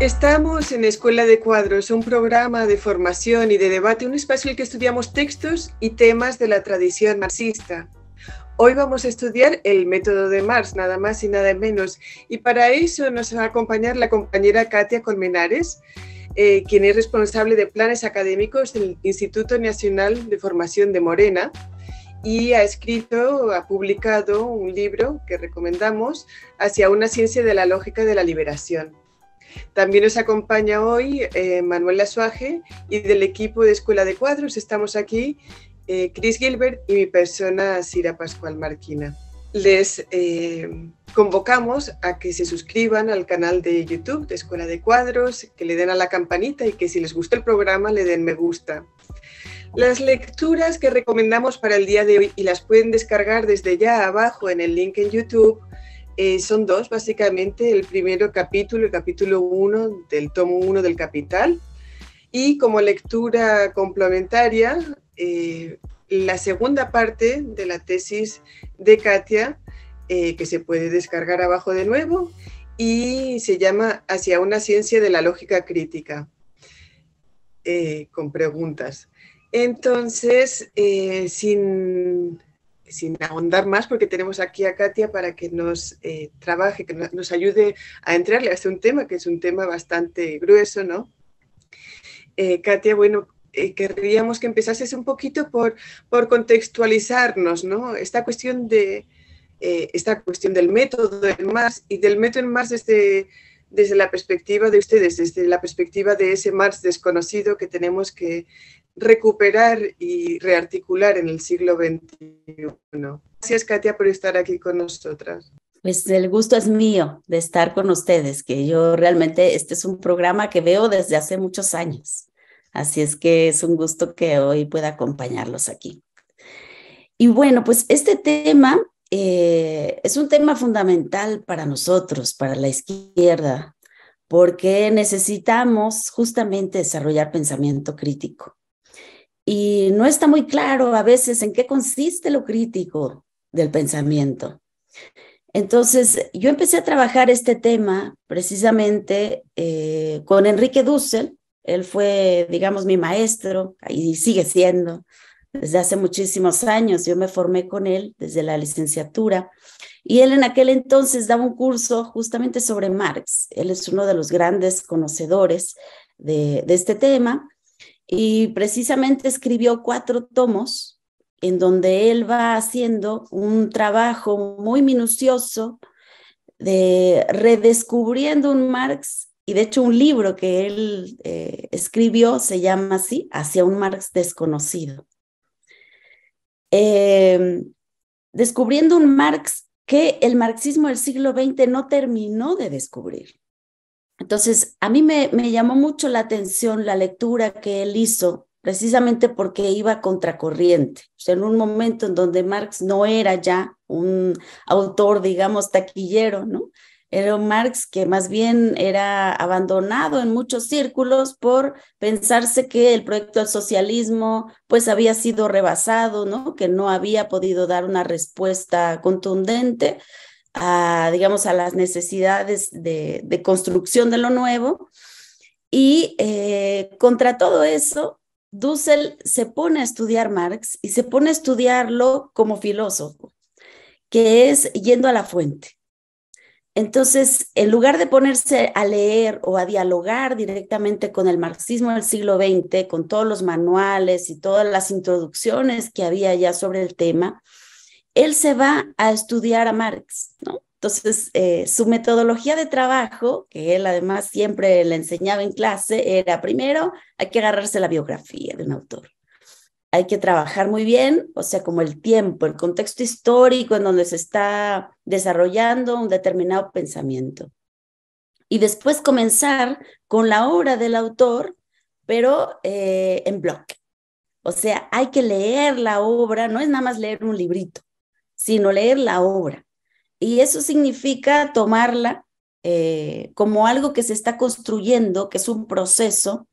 Estamos en Escuela de Cuadros, un programa de formación y de debate, un espacio en el que estudiamos textos y temas de la tradición marxista. Hoy vamos a estudiar el método de Marx, nada más y nada menos. Y para eso nos va a acompañar la compañera Katia Colmenares, eh, quien es responsable de planes académicos del Instituto Nacional de Formación de Morena y ha escrito, ha publicado un libro que recomendamos, Hacia una ciencia de la lógica de la liberación. También nos acompaña hoy eh, Manuel Lasuaje y del equipo de Escuela de Cuadros estamos aquí eh, Chris Gilbert y mi persona Sira Pascual Marquina. Les eh, convocamos a que se suscriban al canal de YouTube de Escuela de Cuadros, que le den a la campanita y que si les gusta el programa le den me gusta. Las lecturas que recomendamos para el día de hoy y las pueden descargar desde ya abajo en el link en YouTube eh, son dos, básicamente, el primero capítulo, el capítulo 1 del tomo 1 del Capital, y como lectura complementaria, eh, la segunda parte de la tesis de Katia, eh, que se puede descargar abajo de nuevo, y se llama Hacia una ciencia de la lógica crítica, con preguntas. Entonces, sin sin ahondar más, porque tenemos aquí a Katia para que nos eh, trabaje, que nos ayude a entrarle a este un tema, que es un tema bastante grueso, ¿no? Eh, Katia, bueno, eh, querríamos que empezases un poquito por, por contextualizarnos, ¿no? Esta cuestión de esta cuestión del método en Mars y del método en Mars desde, desde la perspectiva de ustedes, desde la perspectiva de ese Mars desconocido que tenemos que recuperar y rearticular en el siglo XXI. Gracias, Katia, por estar aquí con nosotras. Pues el gusto es mío de estar con ustedes, que yo realmente este es un programa que veo desde hace muchos años. Así es que es un gusto que hoy pueda acompañarlos aquí. Y bueno, pues este tema eh, es un tema fundamental para nosotros, para la izquierda, porque necesitamos justamente desarrollar pensamiento crítico y no está muy claro a veces en qué consiste lo crítico del pensamiento. Entonces, yo empecé a trabajar este tema precisamente eh, con Enrique Dussel. Él fue, digamos, mi maestro y sigue siendo desde hace muchísimos años. Yo me formé con él desde la licenciatura y él en aquel entonces daba un curso justamente sobre Marx. Él es uno de los grandes conocedores de este tema y precisamente escribió cuatro tomos en donde él va haciendo un trabajo muy minucioso de redescubriendo un Marx y de hecho un libro que él eh, escribió se llama así, Hacia un Marx desconocido. Eh, descubriendo un Marx que el marxismo del siglo XX no terminó de descubrir. Entonces, a mí me, llamó mucho la atención la lectura que él hizo precisamente porque iba contracorriente. en un momento en donde Marx no era ya un autor, digamos, taquillero, ¿no? Era un Marx que más bien era abandonado en muchos círculos por pensarse que el proyecto del socialismo pues había sido rebasado, ¿no? Que no había podido dar una respuesta contundente a, digamos, a las necesidades de, construcción de lo nuevo. Y eh, contra todo eso, Dussel se pone a estudiar Marx y se pone a estudiarlo como filósofo, que es yendo a la fuente. Entonces, en lugar de ponerse a leer o a dialogar directamente con el marxismo del siglo XX, con todos los manuales y todas las introducciones que había ya sobre el tema, él se va a estudiar a Marx, ¿no? Entonces, eh, su metodología de trabajo, que él además siempre le enseñaba en clase, era primero hay que agarrarse la biografía de un autor. Hay que trabajar muy bien, o sea, como el tiempo, el contexto histórico en donde se está desarrollando un determinado pensamiento. Y después comenzar con la obra del autor, pero eh, en bloque. O sea, hay que leer la obra, no es nada más leer un librito sino leer la obra. Y eso significa tomarla eh, como algo que se está construyendo, que es un proceso,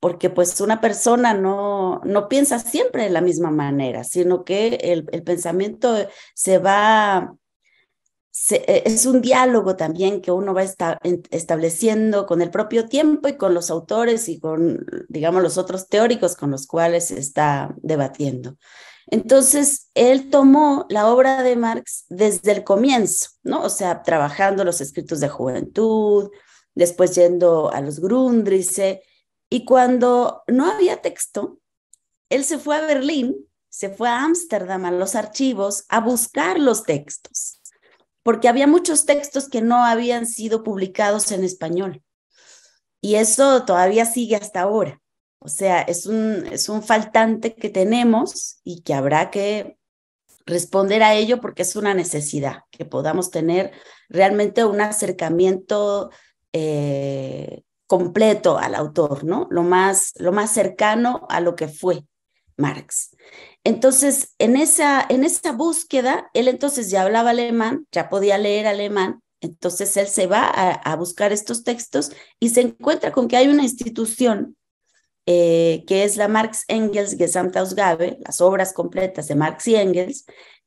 porque pues una persona no, no piensa siempre de la misma manera, sino que el, pensamiento se va, e, es un diálogo también que uno va estableciendo con el propio tiempo y con los autores y con, digamos, los otros teóricos con los cuales se está debatiendo. Entonces, él tomó la obra de Marx desde el comienzo, ¿no? O sea, trabajando los escritos de juventud, después yendo a los Grundrisse, y cuando no había texto, él se fue a Berlín, se fue a Ámsterdam, a los archivos, a buscar los textos, porque había muchos textos que no habían sido publicados en español. Y eso todavía sigue hasta ahora. O sea, es un, es un faltante que tenemos y que habrá que responder a ello porque es una necesidad, que podamos tener realmente un acercamiento eh, completo al autor, ¿no? Lo más, lo más cercano a lo que fue Marx. Entonces, en esa, en búsqueda, él entonces ya hablaba alemán, ya podía leer alemán, entonces él se va a, a buscar estos textos y se encuentra con que hay una institución eh, que es la Marx-Engels-Gesamtausgabe, las obras completas de Marx y Engels,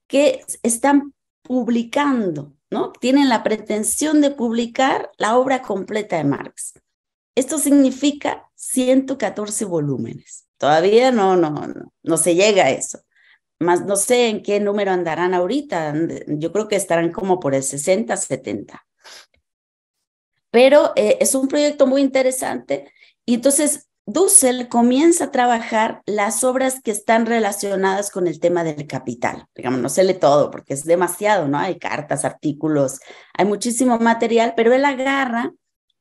que están publicando, ¿no? Tienen la pretensión de publicar la obra completa de Marx. Esto significa 114 volúmenes. Todavía no, no, no, se llega a eso. Más no sé en qué número andarán ahorita. Yo creo que estarán como por el 60, 70. Pero eh, es un proyecto muy interesante. Y entonces Dussel comienza a trabajar las obras que están relacionadas con el tema del capital. Digamos, no se lee todo porque es demasiado, ¿no? Hay cartas, artículos, hay muchísimo material, pero él agarra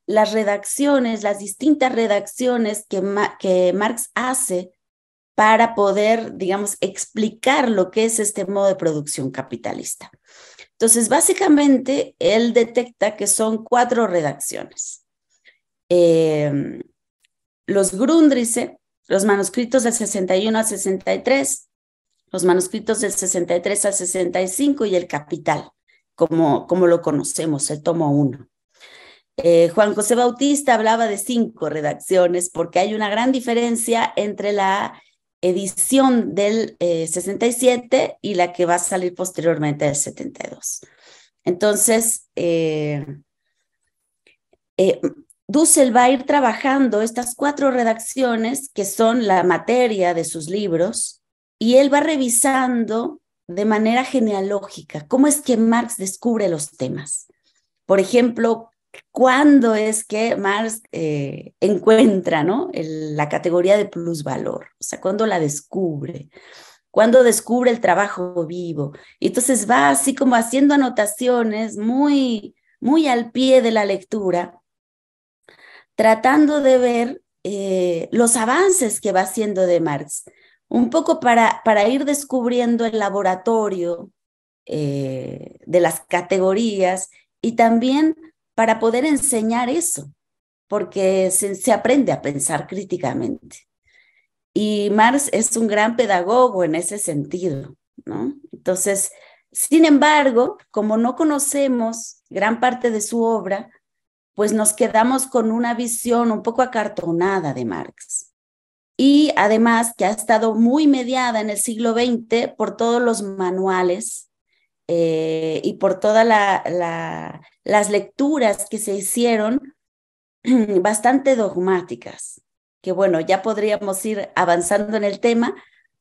las redacciones, las distintas redacciones que, que Marx hace para poder, digamos, explicar lo que es este modo de producción capitalista. Entonces, básicamente, él detecta que son cuatro redacciones. Eh, los Grundrisse, los manuscritos del 61 al 63, los manuscritos del 63 al 65 y el Capital, como, como lo conocemos, el tomo 1. Eh, Juan José Bautista hablaba de cinco redacciones porque hay una gran diferencia entre la edición del 67 eh, y la que va a salir posteriormente del 72. Entonces, eh, eh Dussel va a ir trabajando estas cuatro redacciones que son la materia de sus libros y él va revisando de manera genealógica cómo es que Marx descubre los temas. Por ejemplo, cuándo es que Marx eh, encuentra ¿no? la categoría de plusvalor, o sea, cuándo la descubre, cuándo descubre el trabajo vivo. Y entonces va así como haciendo anotaciones muy, muy al pie de la lectura tratando de ver eh, los avances que va haciendo de Marx, un poco para, para ir descubriendo el laboratorio eh, de las categorías y también para poder enseñar eso, porque se, se aprende a pensar críticamente. Y Marx es un gran pedagogo en ese sentido, ¿no? Entonces, sin embargo, como no conocemos gran parte de su obra, pues nos quedamos con una visión un poco acartonada de Marx. Y además que ha estado muy mediada en el siglo XX por todos los manuales eh, y por todas las lecturas que se hicieron bastante dogmáticas, que bueno, ya podríamos ir avanzando en el tema,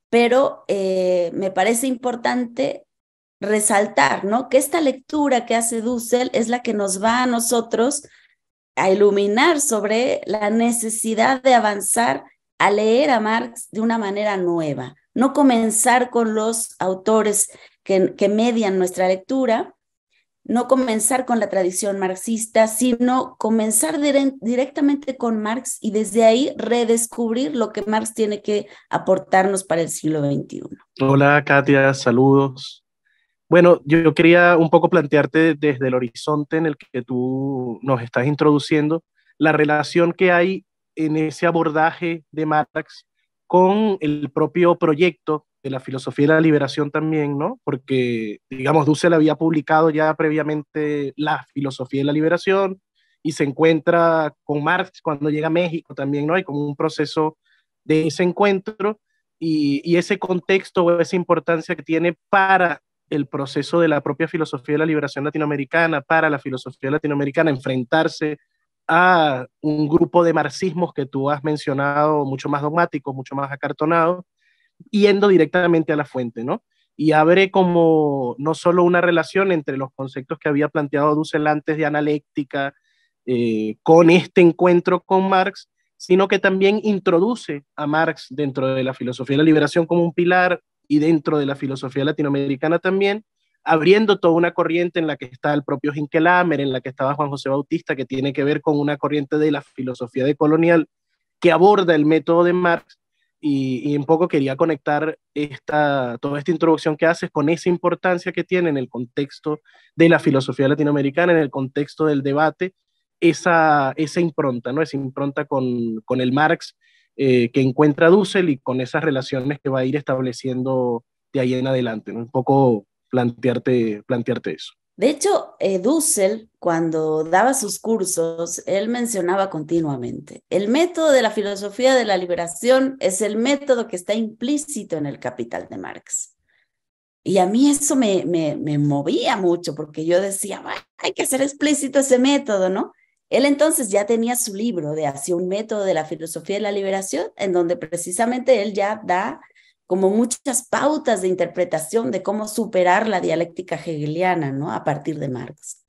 pero eh, me parece importante resaltar, Que esta lectura que hace Dussel es la que nos va a nosotros a iluminar sobre la necesidad de avanzar a leer a Marx de una manera nueva, no comenzar con los autores que, que median nuestra lectura, no comenzar con la tradición marxista, sino comenzar directamente con Marx y desde ahí redescubrir lo que Marx tiene que aportarnos para el siglo XXI. Hola Katia, saludos. Bueno, yo quería un poco plantearte desde el horizonte en el que tú nos estás introduciendo la relación que hay en ese abordaje de Marx con el propio proyecto de la filosofía de la liberación también, ¿no? Porque, digamos, Dussel había publicado ya previamente la filosofía de la liberación y se encuentra con Marx cuando llega a México también, ¿no? Hay como un proceso de ese encuentro y, y ese contexto o esa importancia que tiene para el proceso de la propia filosofía de la liberación latinoamericana para la filosofía latinoamericana, enfrentarse a un grupo de marxismos que tú has mencionado, mucho más dogmático, mucho más acartonado, yendo directamente a la fuente, ¿no? Y abre como no solo una relación entre los conceptos que había planteado Dussel antes de analéctica, eh, con este encuentro con Marx, sino que también introduce a Marx dentro de la filosofía de la liberación como un pilar y dentro de la filosofía latinoamericana también, abriendo toda una corriente en la que está el propio Hinkelamer, en la que estaba Juan José Bautista, que tiene que ver con una corriente de la filosofía decolonial que aborda el método de Marx. Y, un poco quería conectar toda esta introducción que haces con esa importancia que tiene en el contexto de la filosofía latinoamericana, en el contexto del debate, esa, impronta, ¿no? Esa impronta con, con el Marx eh, que encuentra Dussel y con esas relaciones que va a ir estableciendo de ahí en adelante, un poco plantearte, plantearte eso. De hecho, eh, Dussel, cuando daba sus cursos, él mencionaba continuamente, el método de la filosofía de la liberación es el método que está implícito en el capital de Marx. Y a mí eso me, me movía mucho porque yo decía, hay que ser explícito ese método, ¿no? Él entonces ya tenía su libro de hacia un método de la filosofía de la liberación, en donde precisamente él ya da como muchas pautas de interpretación de cómo superar la dialéctica hegeliana, ¿no? A partir de Marx.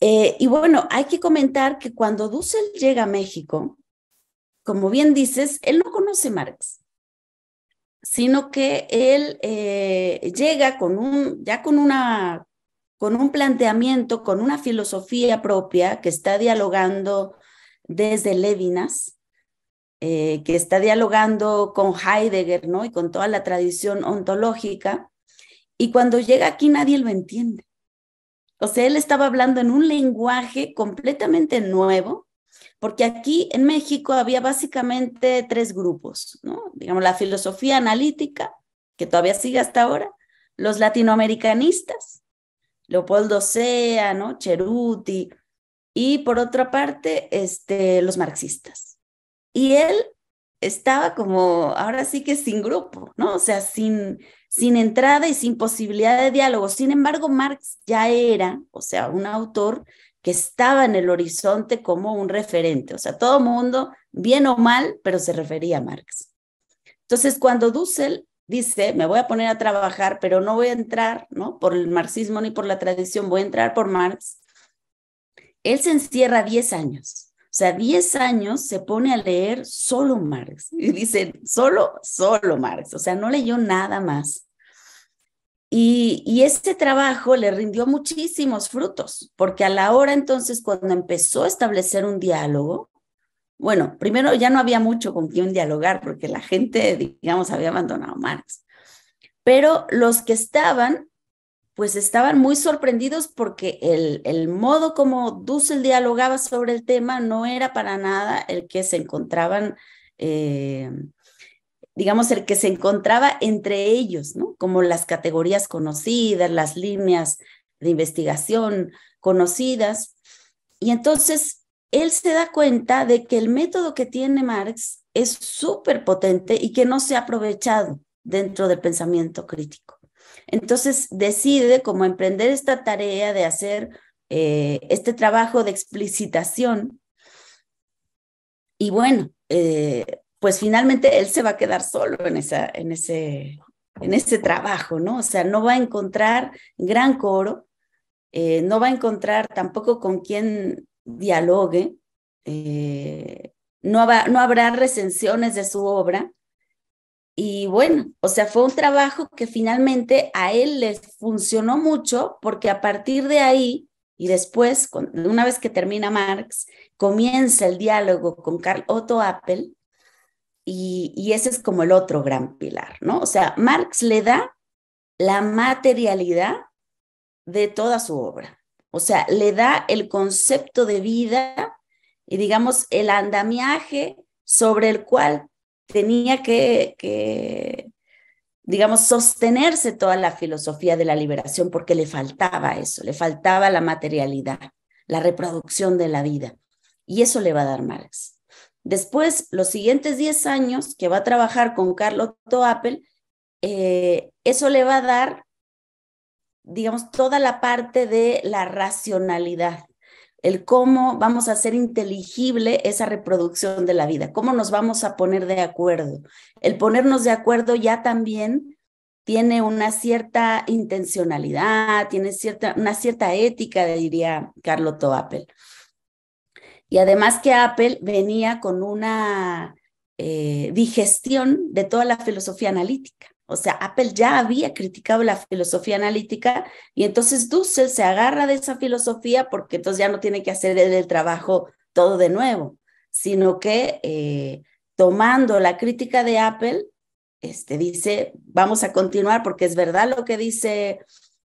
Eh, y bueno, hay que comentar que cuando Dussel llega a México, como bien dices, él no conoce Marx, sino que él eh, llega con un, ya con una con un planteamiento, con una filosofía propia que está dialogando desde Levinas, eh, que está dialogando con Heidegger, ¿no? Y con toda la tradición ontológica. Y cuando llega aquí nadie lo entiende. O sea, él estaba hablando en un lenguaje completamente nuevo, porque aquí en México había básicamente tres grupos, ¿no? Digamos, la filosofía analítica, que todavía sigue hasta ahora, los latinoamericanistas, Leopoldo Sea, ¿no? Cheruti, y por otra parte, este, los marxistas. Y él estaba como, ahora sí que sin grupo, ¿no? O sea, sin, sin entrada y sin posibilidad de diálogo. Sin embargo, Marx ya era, o sea, un autor que estaba en el horizonte como un referente. O sea, todo mundo, bien o mal, pero se refería a Marx. Entonces, cuando Dussel dice, me voy a poner a trabajar, pero no voy a entrar, ¿no? Por el marxismo ni por la tradición, voy a entrar por Marx. Él se encierra 10 años. O sea, 10 años se pone a leer solo Marx. Y dice, solo, solo Marx. O sea, no leyó nada más. Y, y, este trabajo le rindió muchísimos frutos, porque a la hora entonces, cuando empezó a establecer un diálogo, bueno, primero ya no había mucho con quien dialogar porque la gente, digamos, había abandonado Marx. Pero los que estaban, pues estaban muy sorprendidos porque el, el modo como Dussel dialogaba sobre el tema no era para nada el que se encontraban, eh, digamos, el que se encontraba entre ellos, ¿no? Como las categorías conocidas, las líneas de investigación conocidas. Y entonces él se da cuenta de que el método que tiene Marx es súper potente y que no se ha aprovechado dentro del pensamiento crítico. Entonces decide como emprender esta tarea de hacer eh, este trabajo de explicitación. Y bueno, eh, pues finalmente él se va a quedar solo en, en, ese, en trabajo, ¿no? O sea, no va a encontrar gran coro, eh, no va a encontrar tampoco con quién dialogue, eh, no, habrá recensiones de su obra. Y bueno, o sea, fue un trabajo que finalmente a él le funcionó mucho porque a partir de ahí y después, una vez que termina Marx, comienza el diálogo con Carl Otto Appel y, y ese es como el otro gran pilar, ¿no? O sea, Marx le da la materialidad de toda su obra. O sea, le da el concepto de vida y digamos el andamiaje sobre el cual tenía que, digamos, sostenerse toda la filosofía de la liberación porque le faltaba eso, le faltaba la materialidad, la reproducción de la vida. Y eso le va a dar Marx. Después, los siguientes 10 años que va a trabajar con Carlotto Apple, eh, eso le va a dar digamos, toda la parte de la racionalidad, el cómo vamos a hacer inteligible esa reproducción de la vida, cómo nos vamos a poner de acuerdo. El ponernos de acuerdo ya también tiene una cierta intencionalidad, tiene cierta, una cierta ética, diría Carlotto Apple. Y además que Apple venía con una eh, digestión de toda la filosofía analítica. O sea, Apple ya había criticado la filosofía analítica y entonces Dussel se agarra de esa filosofía porque entonces ya no tiene que hacer el trabajo todo de nuevo, sino que eh, tomando la crítica de Apple, este, dice, vamos a continuar porque es verdad lo que dice,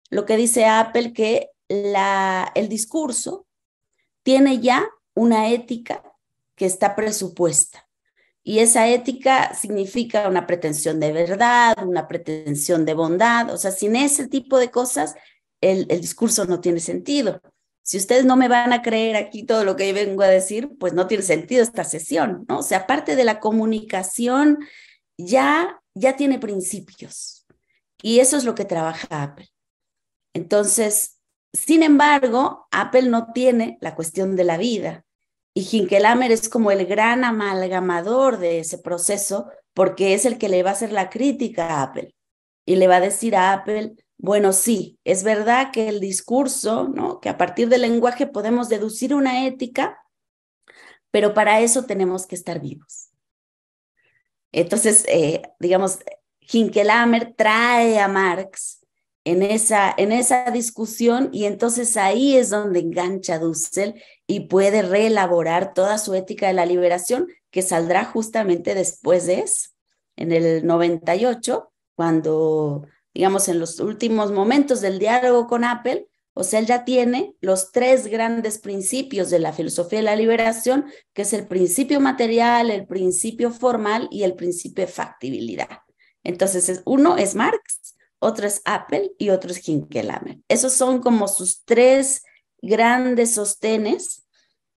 lo que dice Apple, que la, el discurso tiene ya una ética que está presupuesta. Y esa ética significa una pretensión de verdad, una pretensión de bondad. O sea, sin ese tipo de cosas, el, el, discurso no tiene sentido. Si ustedes no me van a creer aquí todo lo que yo vengo a decir, pues no tiene sentido esta sesión, ¿no? O sea, aparte de la comunicación, ya, ya tiene principios. Y eso es lo que trabaja Apple. Entonces, sin embargo, Apple no tiene la cuestión de la vida. Y Hinkelamer es como el gran amalgamador de ese proceso porque es el que le va a hacer la crítica a Apple y le va a decir a Apple, bueno, sí, es verdad que el discurso, ¿no? que a partir del lenguaje podemos deducir una ética, pero para eso tenemos que estar vivos. Entonces, eh, digamos, Hinkelamer trae a Marx en esa, en esa discusión y entonces ahí es donde engancha Dussel y puede reelaborar toda su ética de la liberación que saldrá justamente después de eso, en el 98, cuando, digamos, en los últimos momentos del diálogo con Apple, o sea, él ya tiene los tres grandes principios de la filosofía de la liberación, que es el principio material, el principio formal y el principio de factibilidad. Entonces, uno es Marx, otro es Apple y otro es Hinkelamer. Esos son como sus tres grandes sostenes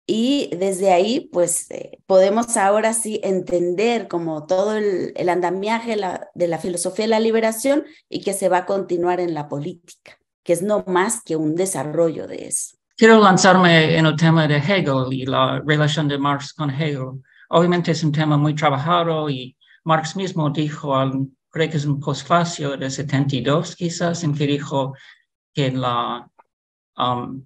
y desde ahí, pues eh, podemos ahora sí entender como todo el, andamiaje de la filosofía de la liberación y que se va a continuar en la política, que es no más que un desarrollo de eso. Quiero lanzarme en el tema de Hegel y la relación de Marx con Hegel. Obviamente es un tema muy trabajado y Marx mismo dijo, creo que es un posfacio de 72 quizás, en que dijo que, la, um,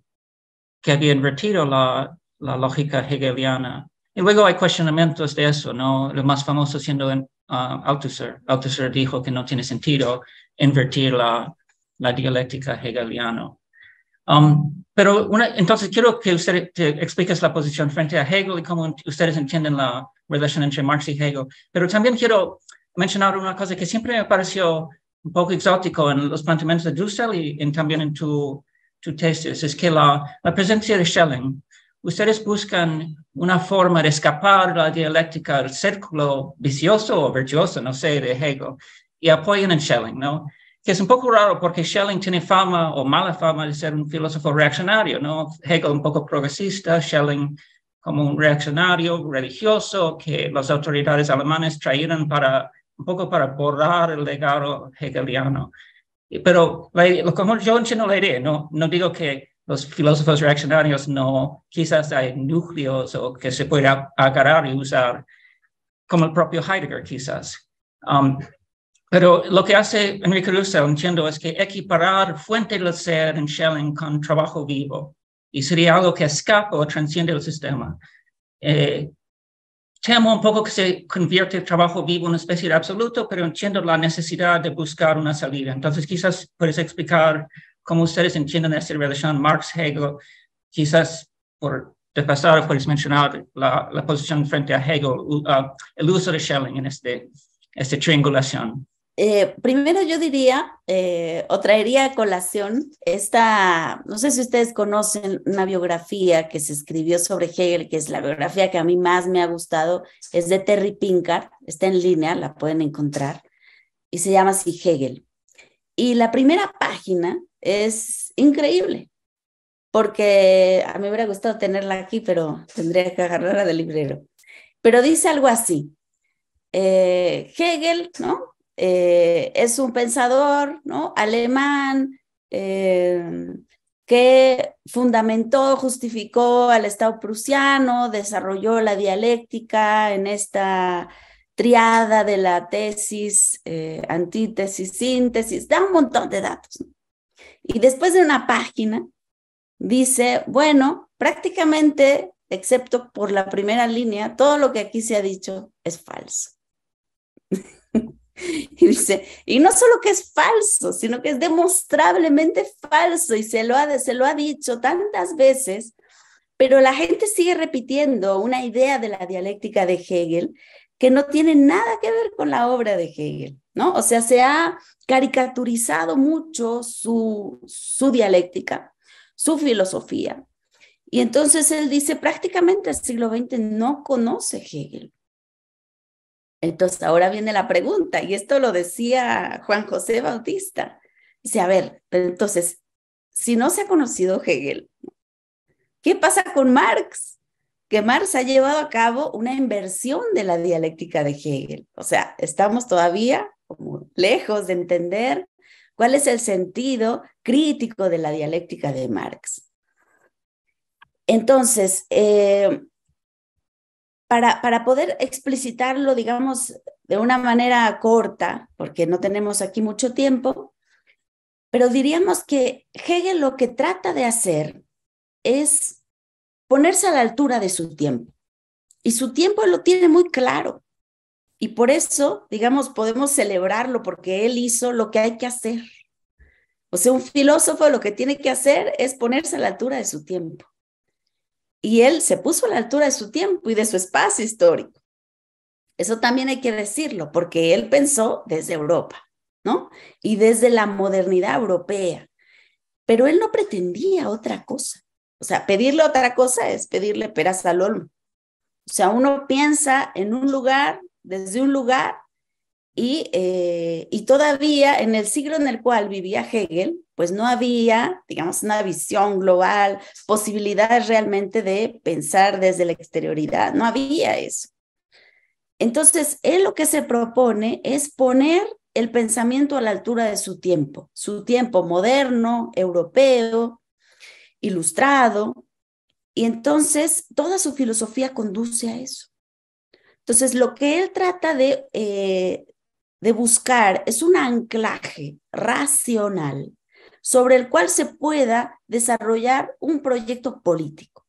que había invertido la la lógica hegeliana. Y luego hay cuestionamientos de eso, ¿no? Lo más famoso siendo en, ah, Althusser. Althusser dijo que no tiene sentido invertir la, la dialéctica hegeliana. Um, pero una, entonces quiero que usted te expliques la posición frente a Hegel y cómo ustedes entienden la relación entre Marx y Hegel. Pero también quiero mencionar una cosa que siempre me pareció un poco exótico en los planteamientos de Dussel y en, también en tu, tu, tesis, es que la, la presencia de Schelling ustedes buscan una forma de escapar de la dialéctica del círculo vicioso o virtuoso, no sé, de Hegel, y apoyan en Schelling, ¿no? Que es un poco raro porque Schelling tiene fama o mala fama de ser un filósofo reaccionario, ¿no? Hegel un poco progresista, Schelling como un reaccionario religioso que las autoridades alemanas trajeron para un poco para borrar el legado hegeliano. Pero lo, como yo no le diré, no, no digo que los filósofos reaccionarios no, quizás hay núcleos o que se pueda agarrar y usar, como el propio Heidegger quizás. Um, pero lo que hace Enrique Russo, entiendo, es que equiparar fuente del ser en Schelling con trabajo vivo y sería algo que escapa o transciende el sistema. Eh, temo un poco que se convierte el trabajo vivo en una especie de absoluto, pero entiendo la necesidad de buscar una salida. Entonces, quizás puedes explicar cómo ustedes entienden esta relación Marx-Hegel, quizás por de pasado puedes mencionar la, la posición frente a Hegel, el uso de Schelling en este, esta triangulación. Eh, primero yo diría, eh, o traería a colación esta, no sé si ustedes conocen una biografía que se escribió sobre Hegel, que es la biografía que a mí más me ha gustado, es de Terry Pinkard, está en línea, la pueden encontrar, y se llama así Hegel. Y la primera página es increíble, porque a mí me hubiera gustado tenerla aquí, pero tendría que agarrarla del librero. Pero dice algo así. Eh, Hegel, ¿no? Eh, es un pensador, ¿no? Alemán, eh, que fundamentó, justificó al Estado prusiano, desarrolló la dialéctica en esta triada de la tesis, eh, antítesis, síntesis, da un montón de datos. Y después de una página, dice, bueno, prácticamente, excepto por la primera línea, todo lo que aquí se ha dicho es falso. y dice, y no solo que es falso, sino que es demostrablemente falso y se lo se lo ha dicho tantas veces pero la gente sigue repitiendo una idea de la dialéctica de Hegel que no tiene nada que ver con la obra de Hegel, ¿no? O sea, se ha caricaturizado mucho su, su dialéctica, su filosofía. Y entonces él dice, prácticamente el siglo XX no conoce Hegel. Entonces ahora viene la pregunta, y esto lo decía Juan José Bautista. Dice, a ver, entonces, si no se ha conocido Hegel, ¿qué pasa con Marx? que Marx ha llevado a cabo una inversión de la dialéctica de Hegel. O sea, estamos todavía como lejos de entender cuál es el sentido crítico de la dialéctica de Marx. Entonces, eh, para, poder explicitarlo, digamos, de una manera corta, porque no tenemos aquí mucho tiempo, pero diríamos que Hegel lo que trata de hacer es ponerse a la altura de su tiempo. Y su tiempo lo tiene muy claro. Y por eso, digamos, podemos celebrarlo porque él hizo lo que hay que hacer. O sea, un filósofo lo que tiene que hacer es ponerse a la altura de su tiempo. Y él se puso a la altura de su tiempo y de su espacio histórico. Eso también hay que decirlo, porque él pensó desde Europa, ¿no? Y desde la modernidad europea. Pero él no pretendía otra cosa. O sea, pedirle otra cosa es pedirle peras al olmo. O sea, uno piensa en un lugar, desde un lugar, y, eh, y todavía en el siglo en el cual vivía Hegel, pues no había, digamos, una visión global, posibilidades realmente de pensar desde la exterioridad, no había eso. Entonces, él lo que se propone es poner el pensamiento a la altura de su tiempo, su tiempo moderno, europeo, ilustrado, y entonces toda su filosofía conduce a eso. Entonces, lo que él trata de, eh, de buscar es un anclaje racional sobre el cual se pueda desarrollar un proyecto político.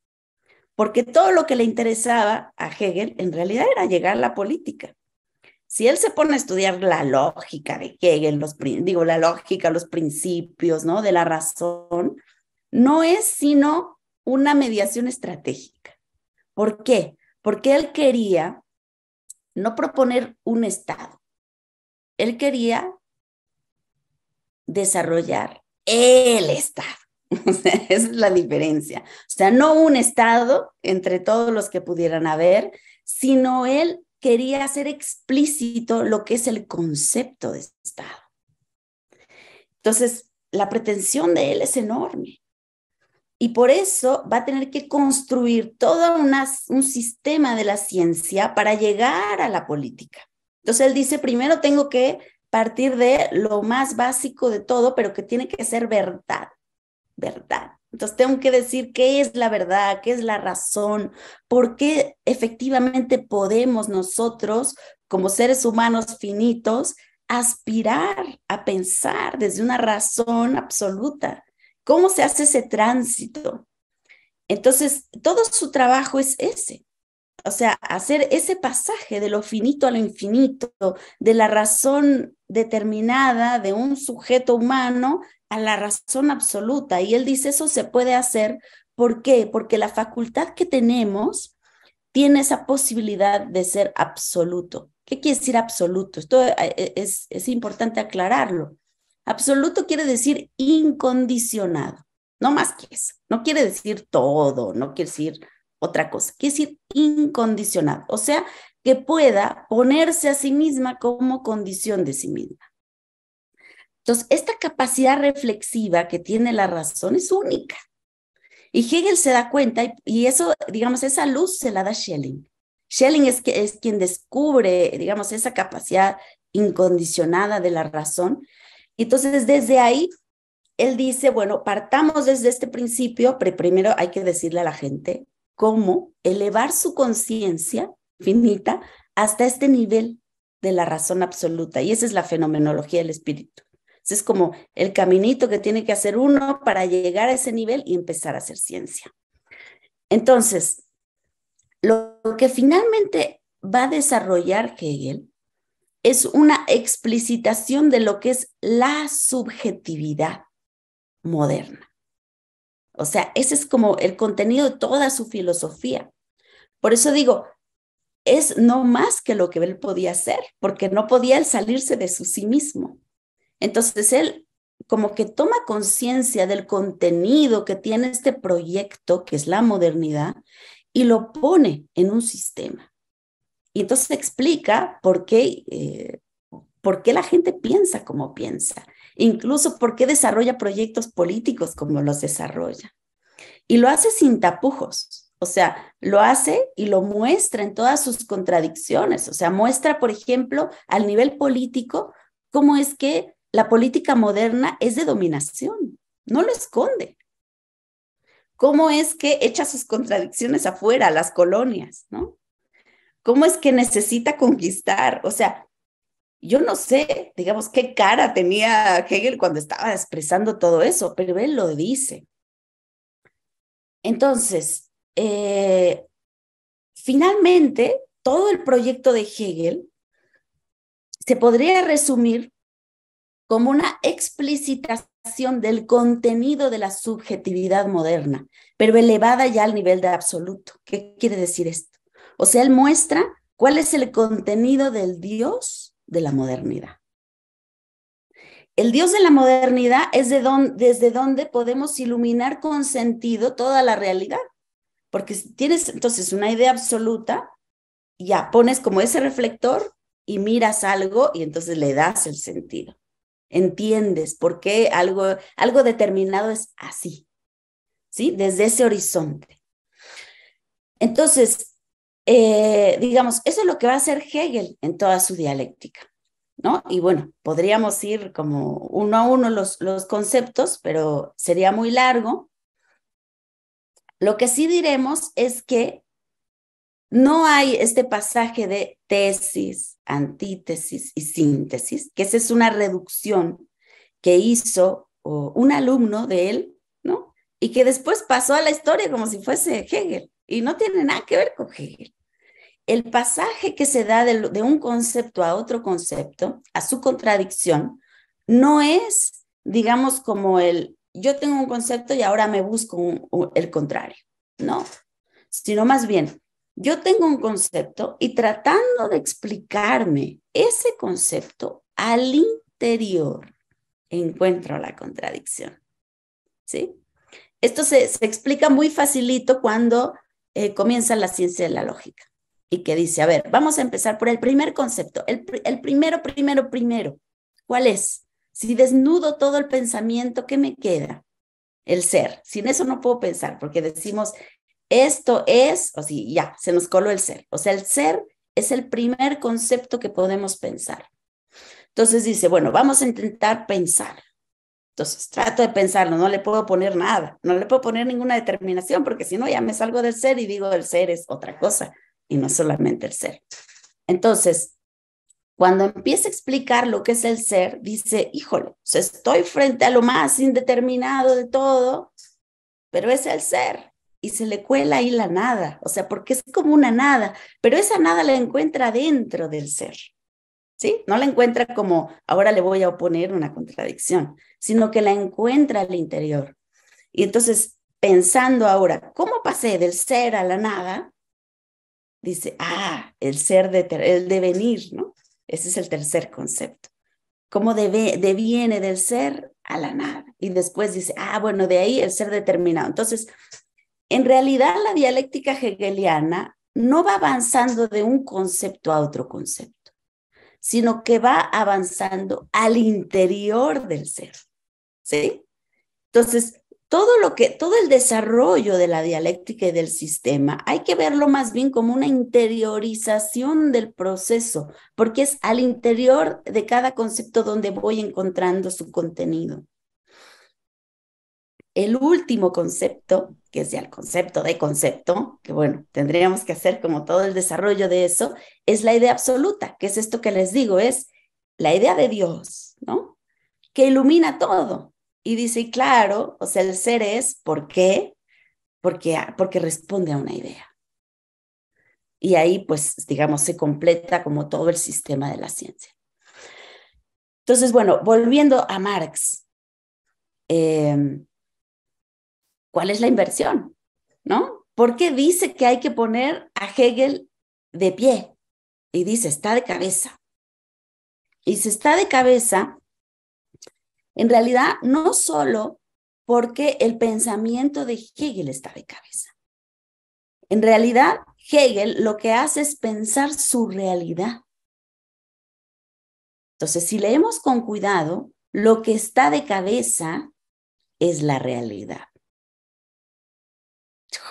Porque todo lo que le interesaba a Hegel en realidad era llegar a la política. Si él se pone a estudiar la lógica de Hegel, los, digo, la lógica, los principios, ¿no? De la razón, no es sino una mediación estratégica. ¿Por qué? Porque él quería no proponer un Estado. Él quería desarrollar el Estado. esa es la diferencia. O sea, no un Estado entre todos los que pudieran haber, sino él quería hacer explícito lo que es el concepto de Estado. Entonces, la pretensión de él es enorme. Y por eso va a tener que construir todo un sistema de la ciencia para llegar a la política. Entonces él dice, primero tengo que partir de lo más básico de todo, pero que tiene que ser verdad, verdad. Entonces tengo que decir qué es la verdad, qué es la razón, por qué efectivamente podemos nosotros, como seres humanos finitos, aspirar a pensar desde una razón absoluta. ¿Cómo se hace ese tránsito? Entonces, todo su trabajo es ese. O sea, hacer ese pasaje de lo finito a lo infinito, de la razón determinada de un sujeto humano a la razón absoluta. Y él dice, eso se puede hacer. ¿Por qué? Porque la facultad que tenemos tiene esa posibilidad de ser absoluto. ¿Qué quiere decir absoluto? Esto eh, eh, es, es importante aclararlo. Absoluto quiere decir incondicionado, no más que eso. No quiere decir todo, no quiere decir otra cosa, quiere decir incondicionado, o sea, que pueda ponerse a sí misma como condición de sí misma. Entonces, esta capacidad reflexiva que tiene la razón es única. Y Hegel se da cuenta, y, eso, digamos, esa luz se la da Schelling. Schelling es, es quien descubre, digamos, esa capacidad incondicionada de la razón, entonces, desde ahí, él dice, bueno, partamos desde este principio, pero primero hay que decirle a la gente cómo elevar su conciencia finita hasta este nivel de la razón absoluta. Y esa es la fenomenología del espíritu. es como el caminito que tiene que hacer uno para llegar a ese nivel y empezar a hacer ciencia. Entonces, lo que finalmente va a desarrollar Hegel es una explicitación de lo que es la subjetividad moderna. O sea, ese es como el contenido de toda su filosofía. Por eso digo, es no más que lo que él podía hacer, porque no podía él salirse de su sí mismo. Entonces él como que toma conciencia del contenido que tiene este proyecto, que es la modernidad, y lo pone en un sistema. Y entonces explica por qué, eh, por qué la gente piensa como piensa, incluso por qué desarrolla proyectos políticos como los desarrolla. Y lo hace sin tapujos, o sea, lo hace y lo muestra en todas sus contradicciones. O sea, muestra, por ejemplo, al nivel político, cómo es que la política moderna es de dominación. No lo esconde. Cómo es que echa sus contradicciones afuera, las colonias, ¿no? ¿Cómo es que necesita conquistar? O sea, yo no sé, digamos, qué cara tenía Hegel cuando estaba expresando todo eso, pero él lo dice. Entonces, eh, finalmente, todo el proyecto de Hegel se podría resumir como una explicitación del contenido de la subjetividad moderna, pero elevada ya al nivel de absoluto. ¿Qué quiere decir esto? O sea, él muestra cuál es el contenido del Dios de la modernidad. El Dios de la modernidad es de desde donde podemos iluminar con sentido toda la realidad. Porque tienes entonces una idea absoluta, ya pones como ese reflector y miras algo y entonces le das el sentido. Entiendes por qué algo, algo determinado es así, ¿sí? Desde ese horizonte. Entonces, eh, digamos, eso es lo que va a hacer Hegel en toda su dialéctica. ¿No? Y bueno, podríamos ir como uno a uno los, los conceptos, pero sería muy largo. Lo que sí diremos es que no hay este pasaje de tesis, antítesis y síntesis, que esa es una reducción que hizo un alumno de él, ¿no? Y que después pasó a la historia como si fuese Hegel y no tiene nada que ver con Hegel. El pasaje que se da de, un concepto a otro concepto, a su contradicción, no es, digamos, como el yo tengo un concepto y ahora me busco el contrario, no, sino más bien yo tengo un concepto y tratando de explicarme ese concepto al interior encuentro la contradicción. ¿Sí? Esto se, se explica muy facilito cuando eh, comienza la ciencia de la lógica y que dice, a ver, vamos a empezar por el primer concepto, el, primero, primero, primero. ¿Cuál es? Si desnudo todo el pensamiento, ¿qué me queda? El ser. Sin eso no puedo pensar, porque decimos, esto es, o si ya, se nos coló el ser. O sea, el ser es el primer concepto que podemos pensar. Entonces dice, bueno, vamos a intentar pensar. Entonces trato de pensarlo, no le puedo poner nada, no le puedo poner ninguna determinación, porque si no ya me salgo del ser y digo el ser es otra cosa y no solamente el ser. Entonces, cuando empieza a explicar lo que es el ser, dice, híjole, estoy frente a lo más indeterminado de todo, pero es el ser. Y se le cuela ahí la nada, o sea, porque es como una nada, pero esa nada la encuentra dentro del ser. ¿sí? No la encuentra como ahora le voy a oponer una contradicción, sino que la encuentra al interior. Y entonces, pensando ahora, ¿cómo pasé del ser a la nada? Dice, ah, el ser, de el devenir, ¿no? Ese es el tercer concepto. ¿Cómo debe, deviene del ser a la nada? Y después dice, ah, bueno, de ahí el ser determinado. Entonces, en realidad la dialéctica hegeliana no va avanzando de un concepto a otro concepto sino que va avanzando al interior del ser. ¿Sí? Entonces, todo lo que, todo el desarrollo de la dialéctica y del sistema, hay que verlo más bien como una interiorización del proceso, porque es al interior de cada concepto donde voy encontrando su contenido el último concepto, que es ya el concepto de concepto, que bueno, tendríamos que hacer como todo el desarrollo de eso, es la idea absoluta, que es esto que les digo, es la idea de Dios, ¿no? Que ilumina todo. Y dice, claro, o sea, el ser es, ¿por qué? Porque, ah, porque responde a una idea. Y ahí, pues, digamos, se completa como todo el sistema de la ciencia. Entonces, bueno, volviendo a Marx, em, ¿cuál es la inversión? ¿No? ¿Por qué dice que hay que poner a Hegel de pie? Y dice, está de cabeza. Y si está de cabeza, en realidad no solo porque el pensamiento de Hegel está de cabeza. En realidad, Hegel lo que hace es pensar su realidad. Entonces, si leemos con cuidado, lo que está de cabeza es la realidad.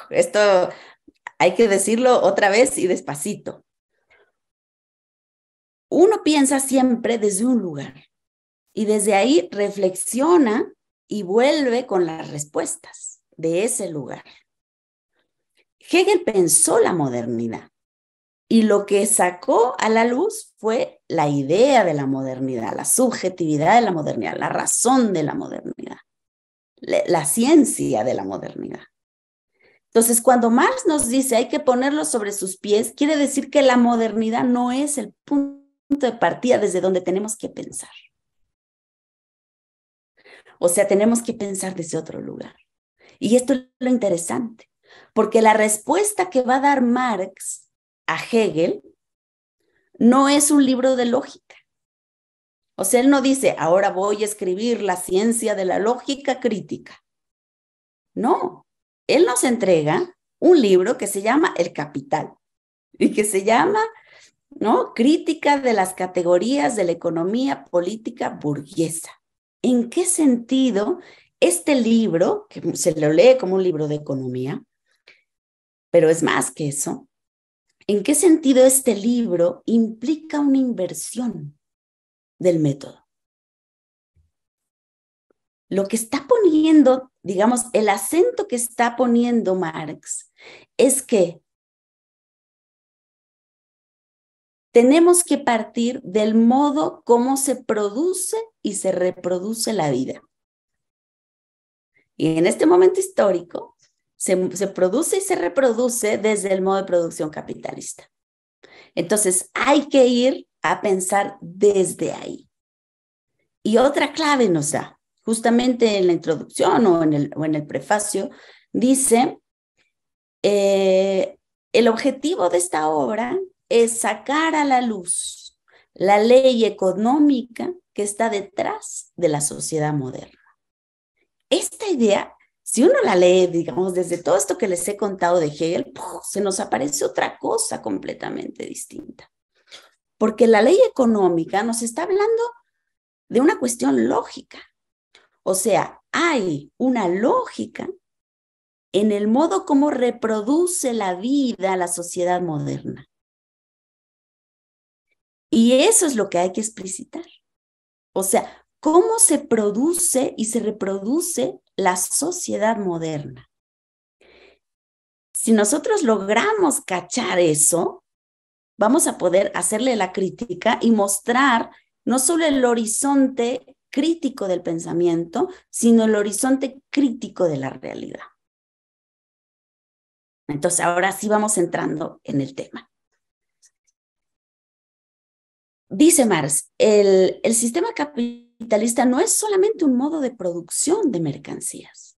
Esto hay que decirlo otra vez y despacito. Uno piensa siempre desde un lugar y desde ahí reflexiona y vuelve con las respuestas de ese lugar. Hegel pensó la modernidad y lo que sacó a la luz fue la idea de la modernidad, la subjetividad de la modernidad, la razón de la modernidad, la, ciencia de la modernidad. Entonces, cuando Marx nos dice hay que ponerlo sobre sus pies, quiere decir que la modernidad no es el punto de partida desde donde tenemos que pensar. O sea, tenemos que pensar desde otro lugar. Y esto es lo interesante, porque la respuesta que va a dar Marx a Hegel no es un libro de lógica. O sea, él no dice, ahora voy a escribir la ciencia de la lógica crítica. No, él nos entrega un libro que se llama El Capital y que se llama, ¿no? Crítica de las categorías de la economía política burguesa. ¿En qué sentido este libro, que se lo lee como un libro de economía, pero es más que eso, ¿en qué sentido este libro implica una inversión del método? lo que está poniendo, digamos, el acento que está poniendo Marx es que tenemos que partir del modo como se produce y se reproduce la vida. Y en este momento histórico, se, produce y se reproduce desde el modo de producción capitalista. Entonces, hay que ir a pensar desde ahí. Y otra clave nos da justamente en la introducción o en el, o en el prefacio, dice, eh, el objetivo de esta obra es sacar a la luz la ley económica que está detrás de la sociedad moderna. Esta idea, si uno la lee, digamos, desde todo esto que les he contado de Hegel, se nos aparece otra cosa completamente distinta. Porque la ley económica nos está hablando de una cuestión lógica, o sea, hay una lógica en el modo como reproduce la vida la sociedad moderna. Y eso es lo que hay que explicitar. O sea, cómo se produce y se reproduce la sociedad moderna. Si nosotros logramos cachar eso, vamos a poder hacerle la crítica y mostrar no solo el horizonte crítico del pensamiento, sino el horizonte crítico de la realidad. Entonces, ahora sí vamos entrando en el tema. Dice Marx, el, el sistema capitalista no es solamente un modo de producción de mercancías,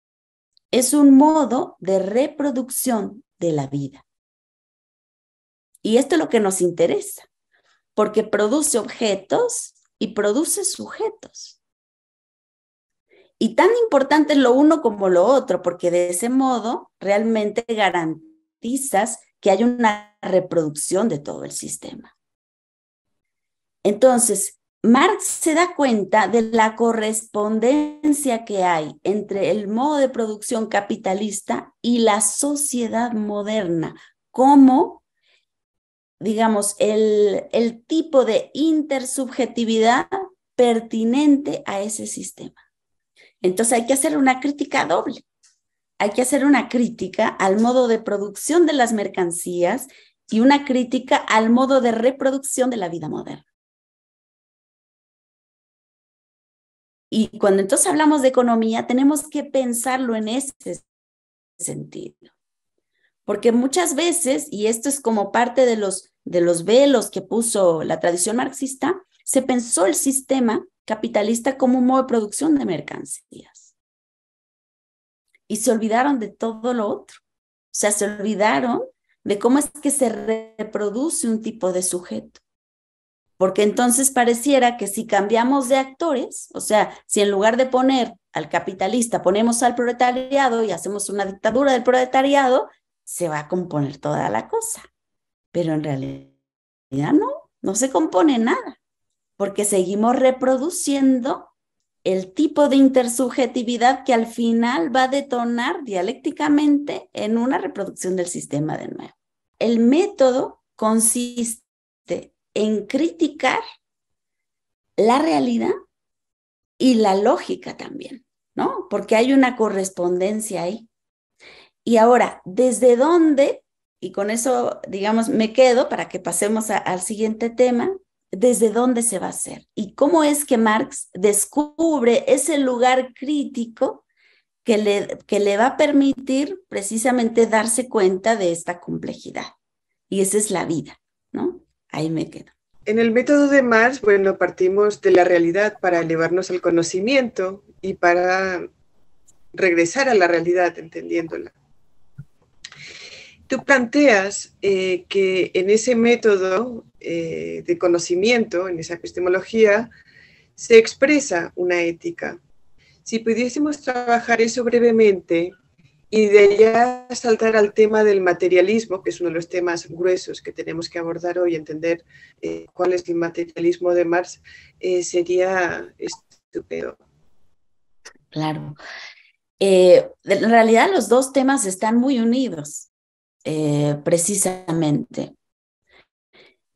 es un modo de reproducción de la vida. Y esto es lo que nos interesa, porque produce objetos y produce sujetos. Y tan importante es lo uno como lo otro, porque de ese modo realmente garantizas que hay una reproducción de todo el sistema. Entonces, Marx se da cuenta de la correspondencia que hay entre el modo de producción capitalista y la sociedad moderna, como, digamos, el, el tipo de intersubjetividad pertinente a ese sistema. Entonces hay que hacer una crítica doble. Hay que hacer una crítica al modo de producción de las mercancías y una crítica al modo de reproducción de la vida moderna. Y cuando entonces hablamos de economía, tenemos que pensarlo en ese sentido. Porque muchas veces, y esto es como parte de los, de los velos que puso la tradición marxista, se pensó el sistema capitalista como un modo de producción de mercancías. Y se olvidaron de todo lo otro. O sea, se olvidaron de cómo es que se reproduce un tipo de sujeto. Porque entonces pareciera que si cambiamos de actores, o sea, si en lugar de poner al capitalista ponemos al proletariado y hacemos una dictadura del proletariado, se va a componer toda la cosa. Pero en realidad no, no se compone nada porque seguimos reproduciendo el tipo de intersubjetividad que al final va a detonar dialécticamente en una reproducción del sistema de nuevo. El método consiste en criticar la realidad y la lógica también, ¿no? Porque hay una correspondencia ahí. Y ahora, ¿desde dónde? Y con eso, digamos, me quedo para que pasemos al siguiente tema desde dónde se va a hacer y cómo es que Marx descubre ese lugar crítico que le, que le va a permitir precisamente darse cuenta de esta complejidad. Y esa es la vida, ¿no? Ahí me quedo. En el método de Marx, bueno, partimos de la realidad para elevarnos al conocimiento y para regresar a la realidad entendiéndola. Tú planteas eh, que en ese método eh, de conocimiento, en esa epistemología, se expresa una ética. Si pudiésemos trabajar eso brevemente y de allá saltar al tema del materialismo, que es uno de los temas gruesos que tenemos que abordar hoy, entender eh, cuál es el materialismo de Marx, eh, sería estupendo. Claro. en realidad los dos temas están muy unidos, precisamente.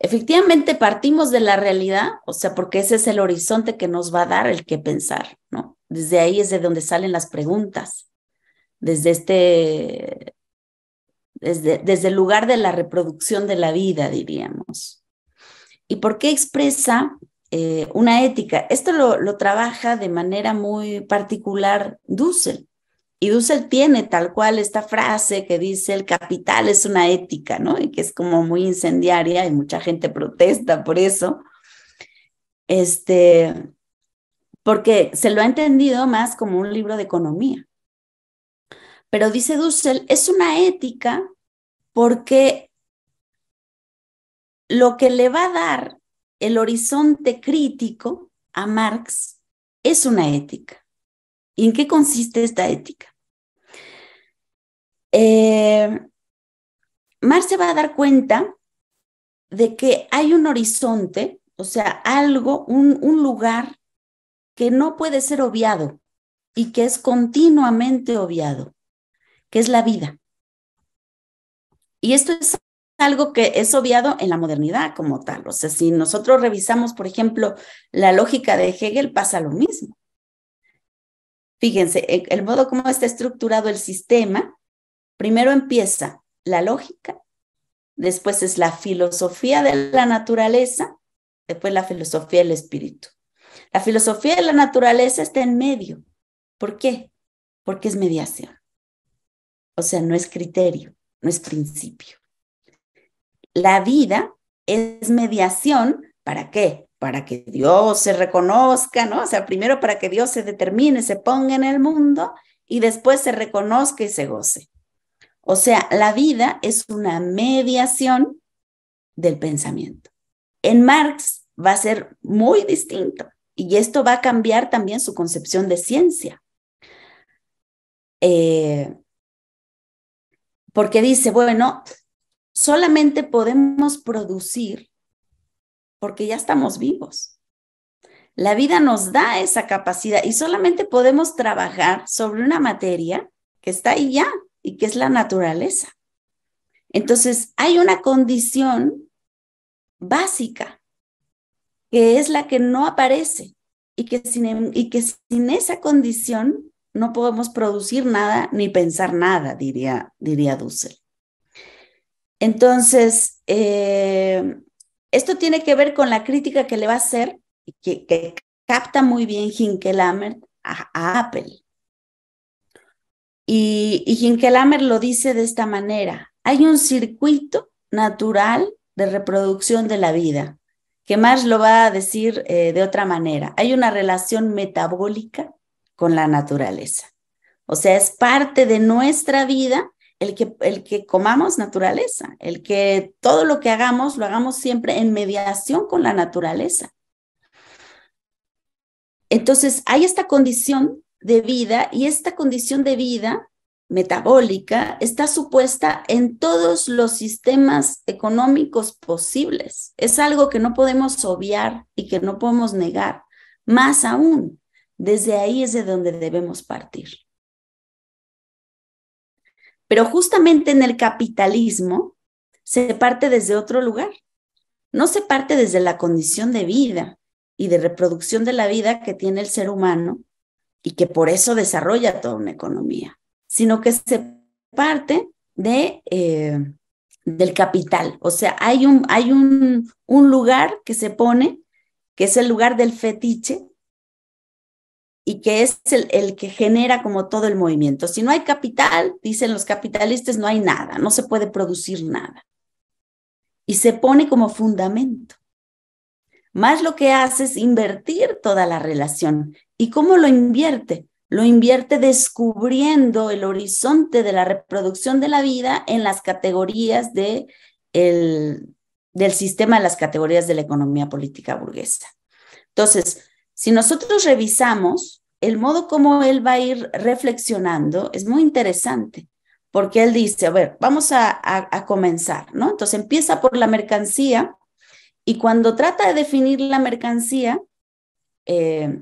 Efectivamente, partimos de la realidad, o sea, porque ese es el horizonte que nos va a dar el que pensar, ¿no? Desde ahí es de donde salen las preguntas, desde este, desde, desde el lugar de la reproducción de la vida, diríamos. ¿Y por qué expresa eh, una ética? Esto lo, lo, trabaja de manera muy particular Dussel. Y Dussel tiene tal cual esta frase que dice el capital es una ética, ¿no? Y que es como muy incendiaria y mucha gente protesta por eso. Este, porque se lo ha entendido más como un libro de economía. Pero dice Dussel, es una ética porque lo que le va a dar el horizonte crítico a Marx es una ética. ¿Y en qué consiste esta ética? Marx eh, Mar se va a dar cuenta de que hay un horizonte, o sea, algo, un, lugar que no puede ser obviado y que es continuamente obviado, que es la vida. Y esto es algo que es obviado en la modernidad como tal. O sea, si nosotros revisamos, por ejemplo, la lógica de Hegel, pasa lo mismo. Fíjense, el modo como está estructurado el sistema Primero empieza la lógica, después es la filosofía de la naturaleza, después la filosofía del espíritu. La filosofía de la naturaleza está en medio. ¿Por qué? Porque es mediación. O sea, no es criterio, no es principio. La vida es mediación, ¿para qué? Para que Dios se reconozca, ¿no? O sea, primero para que Dios se determine, se ponga en el mundo y después se reconozca y se goce. O sea, la vida es una mediación del pensamiento. En Marx va a ser muy distinto y esto va a cambiar también su concepción de ciencia. Eh, porque dice, bueno, solamente podemos producir porque ya estamos vivos. La vida nos da esa capacidad y solamente podemos trabajar sobre una materia que está ahí ya, y que es la naturaleza. Entonces, hay una condición básica que es la que no aparece y que sin, em, y que sin esa condición no podemos producir nada ni pensar nada, diría, diría Dussel. Entonces, eh, esto tiene que ver con la crítica que le va a hacer, que, que capta muy bien Hinkelammer a Apple. Y, y lo dice de esta manera, hay un circuito natural de reproducción de la vida, que más lo va a decir eh, de otra manera, hay una relación metabólica con la naturaleza. O sea, es parte de nuestra vida el que, el que comamos naturaleza, el que todo lo que hagamos lo hagamos siempre en mediación con la naturaleza. Entonces, hay esta condición de vida y esta condición de vida metabólica está supuesta en todos los sistemas económicos posibles. Es algo que no podemos obviar y que no podemos negar. Más aún, desde ahí es de donde debemos partir. Pero justamente en el capitalismo se parte desde otro lugar. No se parte desde la condición de vida y de reproducción de la vida que tiene el ser humano, y que por eso desarrolla toda una economía, sino que se parte eh, del capital. O sea, hay, un, hay un, lugar que se pone, que es el lugar del fetiche, y que es el, el, que genera como todo el movimiento. Si no hay capital, dicen los capitalistas, no hay nada, no se puede producir nada. Y se pone como fundamento. Más lo que hace es invertir toda la relación ¿Y cómo lo invierte? Lo invierte descubriendo el horizonte de la reproducción de la vida en las categorías del sistema en las categorías de la economía política burguesa. Entonces, si nosotros revisamos el modo como él va a ir reflexionando, es muy interesante, porque él dice, a ver, vamos a, comenzar, ¿no? Entonces empieza por la mercancía y cuando trata de definir la mercancía, eh,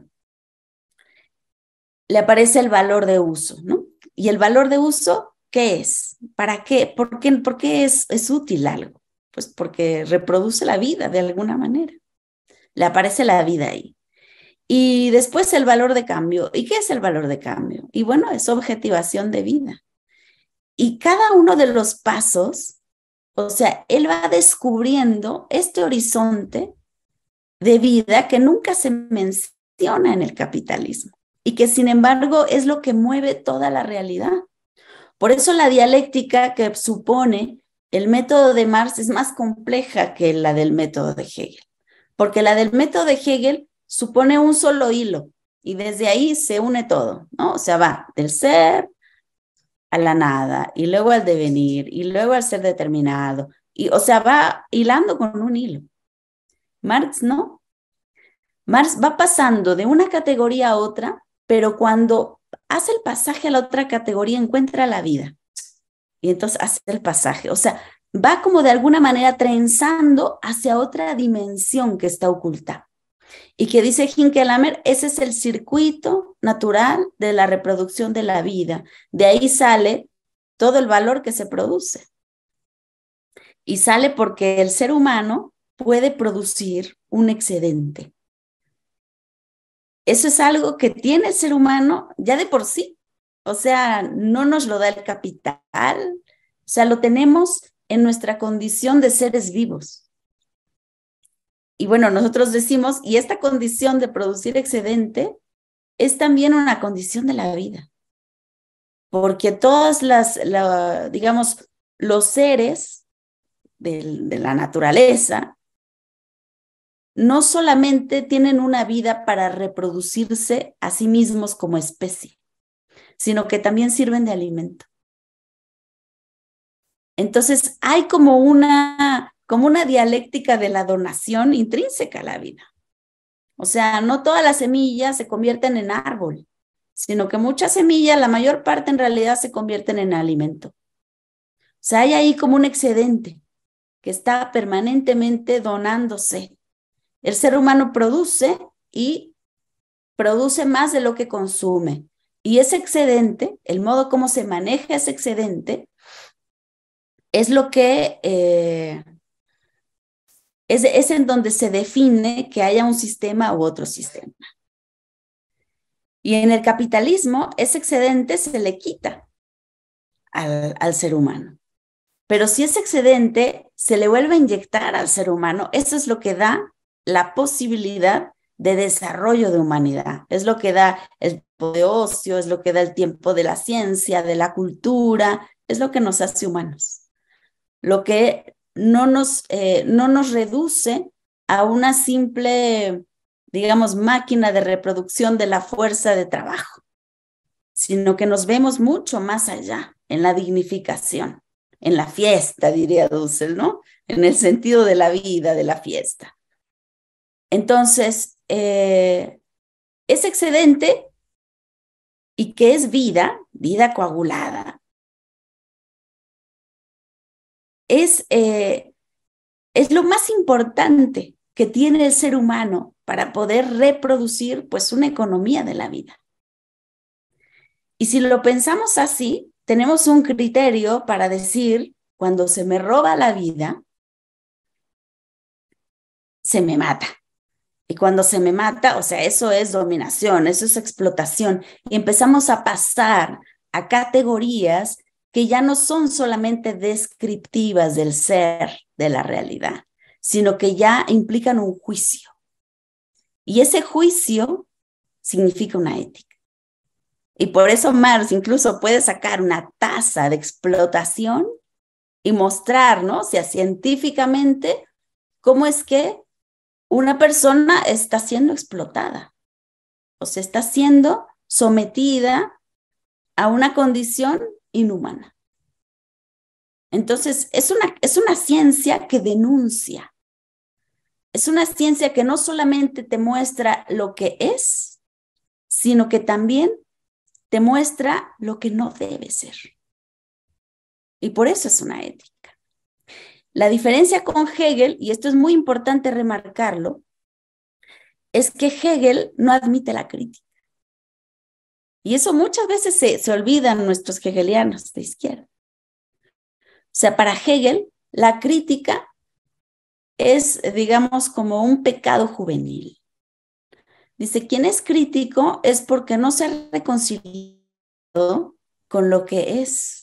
le aparece el valor de uso, ¿no? Y el valor de uso, ¿qué es? ¿Para qué? ¿Por qué, por qué es, es útil algo? Pues porque reproduce la vida de alguna manera. Le aparece la vida ahí. Y después el valor de cambio. ¿Y qué es el valor de cambio? Y bueno, es objetivación de vida. Y cada uno de los pasos, o sea, él va descubriendo este horizonte de vida que nunca se menciona en el capitalismo y que sin embargo es lo que mueve toda la realidad. Por eso la dialéctica que supone el método de Marx es más compleja que la del método de Hegel, porque la del método de Hegel supone un solo hilo y desde ahí se une todo, ¿no? O sea, va del ser a la nada y luego al devenir y luego al ser determinado y o sea, va hilando con un hilo. Marx no. Marx va pasando de una categoría a otra pero cuando hace el pasaje a la otra categoría, encuentra la vida. Y entonces hace el pasaje. O sea, va como de alguna manera trenzando hacia otra dimensión que está oculta. Y que dice Hinkelamer, ese es el circuito natural de la reproducción de la vida. De ahí sale todo el valor que se produce. Y sale porque el ser humano puede producir un excedente. Eso es algo que tiene el ser humano ya de por sí. O sea, no nos lo da el capital. O sea, lo tenemos en nuestra condición de seres vivos. Y bueno, nosotros decimos, y esta condición de producir excedente es también una condición de la vida. Porque todas las, digamos, los seres de la naturaleza no solamente tienen una vida para reproducirse a sí mismos como especie, sino que también sirven de alimento. Entonces hay como una, como una dialéctica de la donación intrínseca a la vida. O sea, no todas las semillas se convierten en árbol, sino que muchas semillas, la mayor parte en realidad se convierten en alimento. O sea, hay ahí como un excedente que está permanentemente donándose el ser humano produce y produce más de lo que consume. Y ese excedente, el modo como se maneja ese excedente, es lo que eh, es, en donde se define que haya un sistema u otro sistema. Y en el capitalismo, ese excedente se le quita al, al, ser humano. Pero si ese excedente se le vuelve a inyectar al ser humano, eso es lo que da la posibilidad de desarrollo de humanidad. Es lo que da el tiempo de ocio, es lo que da el tiempo de la ciencia, de la cultura, es lo que nos hace humanos. Lo que no nos, eh, no nos reduce a una simple, digamos, máquina de reproducción de la fuerza de trabajo, sino que nos vemos mucho más allá, en la dignificación, en la fiesta, diría Dussel, ¿no? En el sentido de la vida, de la fiesta. Entonces, eh, ese excedente y que es vida, vida coagulada, es, eh, es lo más importante que tiene el ser humano para poder reproducir pues una economía de la vida. Y si lo pensamos así, tenemos un criterio para decir, cuando se me roba la vida, se me mata. Y cuando se me mata, o sea, eso es dominación, eso es explotación. Y empezamos a pasar a categorías que ya no son solamente descriptivas del ser, de la realidad, sino que ya implican un juicio. Y ese juicio significa una ética. Y por eso Marx incluso puede sacar una tasa de explotación y mostrarnos, sea, científicamente, cómo es que una persona está siendo explotada o sea, está siendo sometida a una condición inhumana. Entonces, es una, es una ciencia que denuncia. Es una ciencia que no solamente te muestra lo que es, sino que también te muestra lo que no debe ser. Y por eso es una ética. La diferencia con Hegel, y esto es muy importante remarcarlo, es que Hegel no admite la crítica. Y eso muchas veces se, olvidan nuestros hegelianos de izquierda. O sea, para Hegel, la crítica es, digamos, como un pecado juvenil. Dice, quien es crítico es porque no se ha reconciliado con lo que es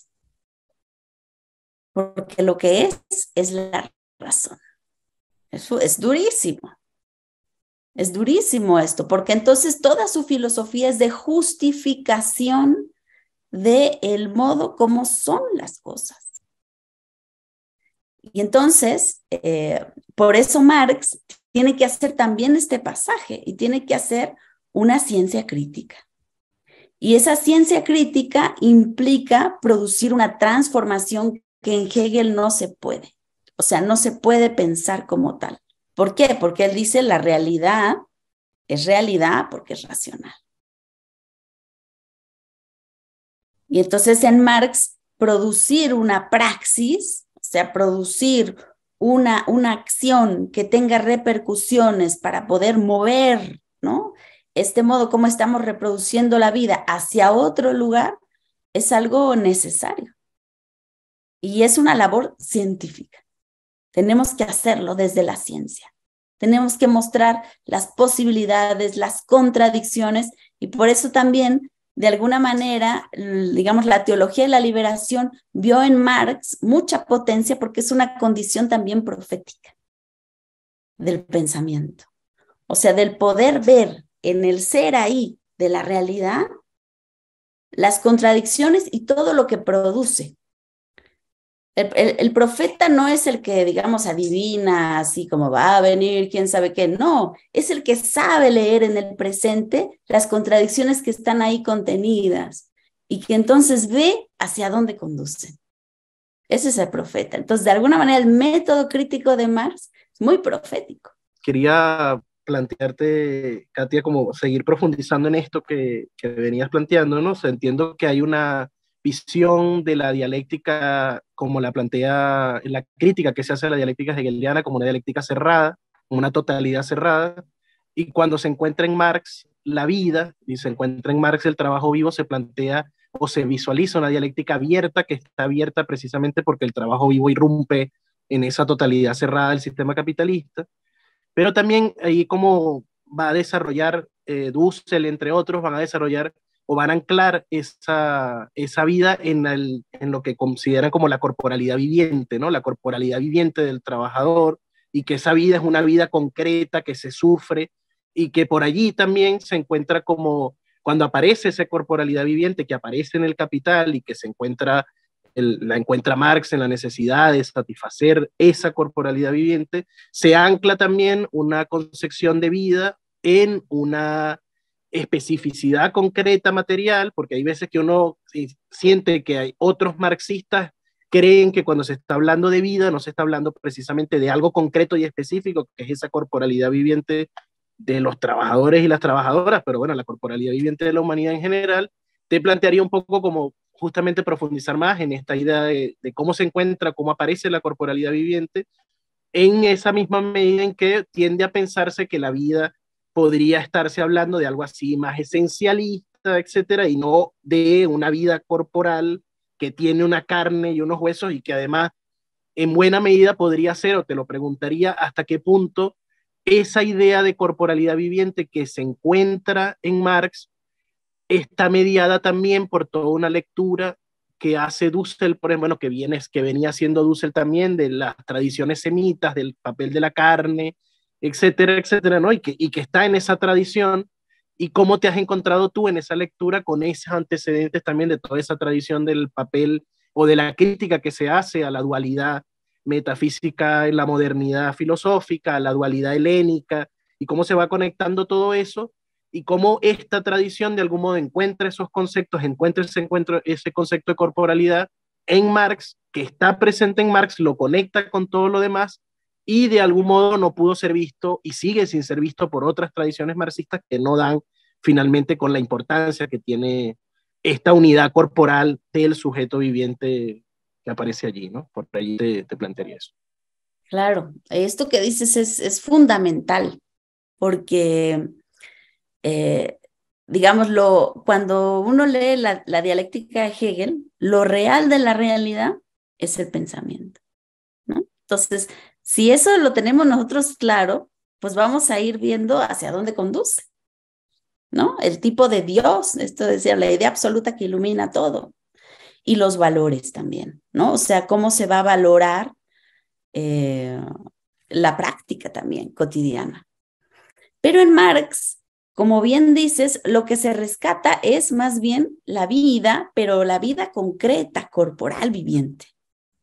porque lo que es es la razón. Eso es durísimo. Es durísimo esto, porque entonces toda su filosofía es de justificación del modo como son las cosas. Y entonces, eh, por eso Marx tiene que hacer también este pasaje y tiene que hacer una ciencia crítica. Y esa ciencia crítica implica producir una transformación que en Hegel no se puede. O sea, no se puede pensar como tal. ¿Por qué? Porque él dice la realidad es realidad porque es racional. Y entonces en Marx, producir una praxis, o sea, producir una, una acción que tenga repercusiones para poder mover, ¿no? Este modo como estamos reproduciendo la vida hacia otro lugar es algo necesario. Y es una labor científica. Tenemos que hacerlo desde la ciencia. Tenemos que mostrar las posibilidades, las contradicciones y por eso también, de alguna manera, digamos, la teología de la liberación vio en Marx mucha potencia porque es una condición también profética del pensamiento. O sea, del poder ver en el ser ahí de la realidad las contradicciones y todo lo que produce el, profeta no es el que, digamos, adivina así como va a venir, quién sabe qué, no, es el que sabe leer en el presente las contradicciones que están ahí contenidas y que entonces ve hacia dónde conducen. Ese es el profeta. Entonces, de alguna manera, el método crítico de Marx es muy profético. Quería plantearte, Katia, como seguir profundizando en esto que, venías planteando, ¿no? entiendo que hay una visión de la dialéctica como la plantea la crítica que se hace a la dialéctica hegeliana como una dialéctica cerrada, una totalidad cerrada, y cuando se encuentra en Marx la vida y se encuentra en Marx el trabajo vivo, se plantea o se visualiza una dialéctica abierta que está abierta precisamente porque el trabajo vivo irrumpe en esa totalidad cerrada del sistema capitalista, pero también ahí como va a desarrollar eh, Dussel, entre otros, van a desarrollar o van a anclar esa, esa vida en, en lo que consideran como la corporalidad viviente, ¿no? La corporalidad viviente del trabajador y que esa vida es una vida concreta que se sufre y que por allí también se encuentra como cuando aparece esa corporalidad viviente que aparece en el capital y que se encuentra la encuentra Marx en la necesidad de satisfacer esa corporalidad viviente, se ancla también una concepción de vida en una especificidad concreta material, porque hay veces que uno eh, siente que hay otros marxistas creen que cuando se está hablando de vida no se está hablando precisamente de algo concreto y específico, que es esa corporalidad viviente de los trabajadores y las trabajadoras, pero bueno, la corporalidad viviente de la humanidad en general, te plantearía un poco como justamente profundizar más en esta idea de, de cómo se encuentra, cómo aparece la corporalidad viviente, en esa misma medida en que tiende a pensarse que la vida podría estarse hablando de algo así más esencialista, etcétera, y no de una vida corporal que tiene una carne y unos huesos y que además en buena medida podría ser, o te lo preguntaría, hasta qué punto esa idea de corporalidad viviente que se encuentra en Marx está mediada también por toda una lectura que hace Dussel, bueno, que, viene, que venía haciendo Dussel también de las tradiciones semitas, del papel de la carne, etcétera, etcétera, ¿no? Y que, y que está en esa tradición y cómo te has encontrado tú en esa lectura con esos antecedentes también de toda esa tradición del papel o de la crítica que se hace a la dualidad metafísica en la modernidad filosófica, la dualidad helénica, y cómo se va conectando todo eso, y cómo esta tradición de algún modo encuentra esos conceptos, encuentra ese, encuentro, ese concepto de corporalidad en Marx, que está presente en Marx, lo conecta con todo lo demás, y de algún modo no pudo ser visto y sigue sin ser visto por otras tradiciones marxistas que no dan finalmente con la importancia que tiene esta unidad corporal del sujeto viviente que aparece allí, ¿no? Por ahí te, plantearía eso. Claro, esto que dices es, es fundamental, porque, eh, digámoslo, cuando uno lee la, la, dialéctica de Hegel, lo real de la realidad es el pensamiento. ¿no? Entonces, si eso lo tenemos nosotros claro, pues vamos a ir viendo hacia dónde conduce, ¿no? El tipo de Dios, esto decía, la idea absoluta que ilumina todo. Y los valores también, ¿no? O sea, cómo se va a valorar eh, la práctica también cotidiana. Pero en Marx, como bien dices, lo que se rescata es más bien la vida, pero la vida concreta, corporal, viviente.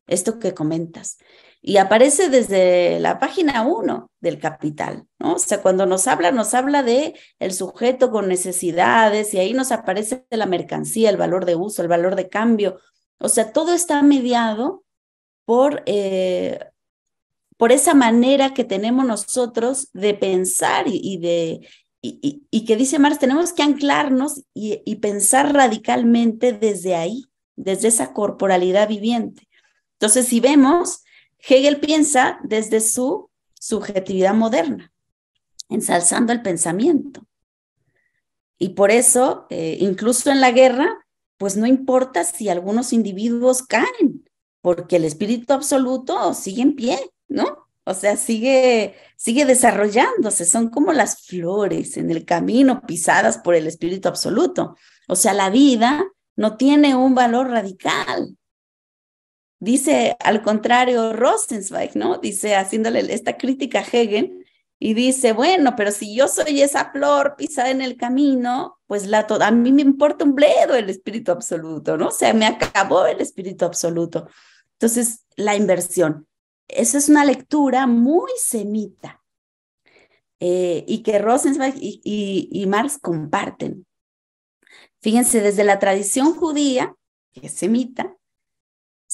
Esto que comentas y aparece desde la página 1 del Capital, ¿no? O sea, cuando nos habla, nos habla de el sujeto con necesidades y ahí nos aparece la mercancía, el valor de uso, el valor de cambio. O sea, todo está mediado por, eh, por esa manera que tenemos nosotros de pensar y, de... Y, y, que dice Marx, tenemos que anclarnos y pensar radicalmente desde ahí, desde esa corporalidad viviente. Entonces, si vemos, Hegel piensa desde su subjetividad moderna, ensalzando el pensamiento. Y por eso, eh, incluso en la guerra, pues no importa si algunos individuos caen, porque el espíritu absoluto sigue en pie, ¿no? O sea, sigue, sigue desarrollándose, son como las flores en el camino pisadas por el espíritu absoluto. O sea, la vida no tiene un valor radical, Dice al contrario Rosenzweig, ¿no? Dice haciéndole esta crítica a Hegel y dice, bueno, pero si yo soy esa flor pisada en el camino, pues la a mí me importa un bledo el espíritu absoluto, ¿no? O sea, me acabó el espíritu absoluto. Entonces, la inversión. Esa es una lectura muy semita eh, y que Rosenzweig y, y Marx comparten. Fíjense, desde la tradición judía, que es semita,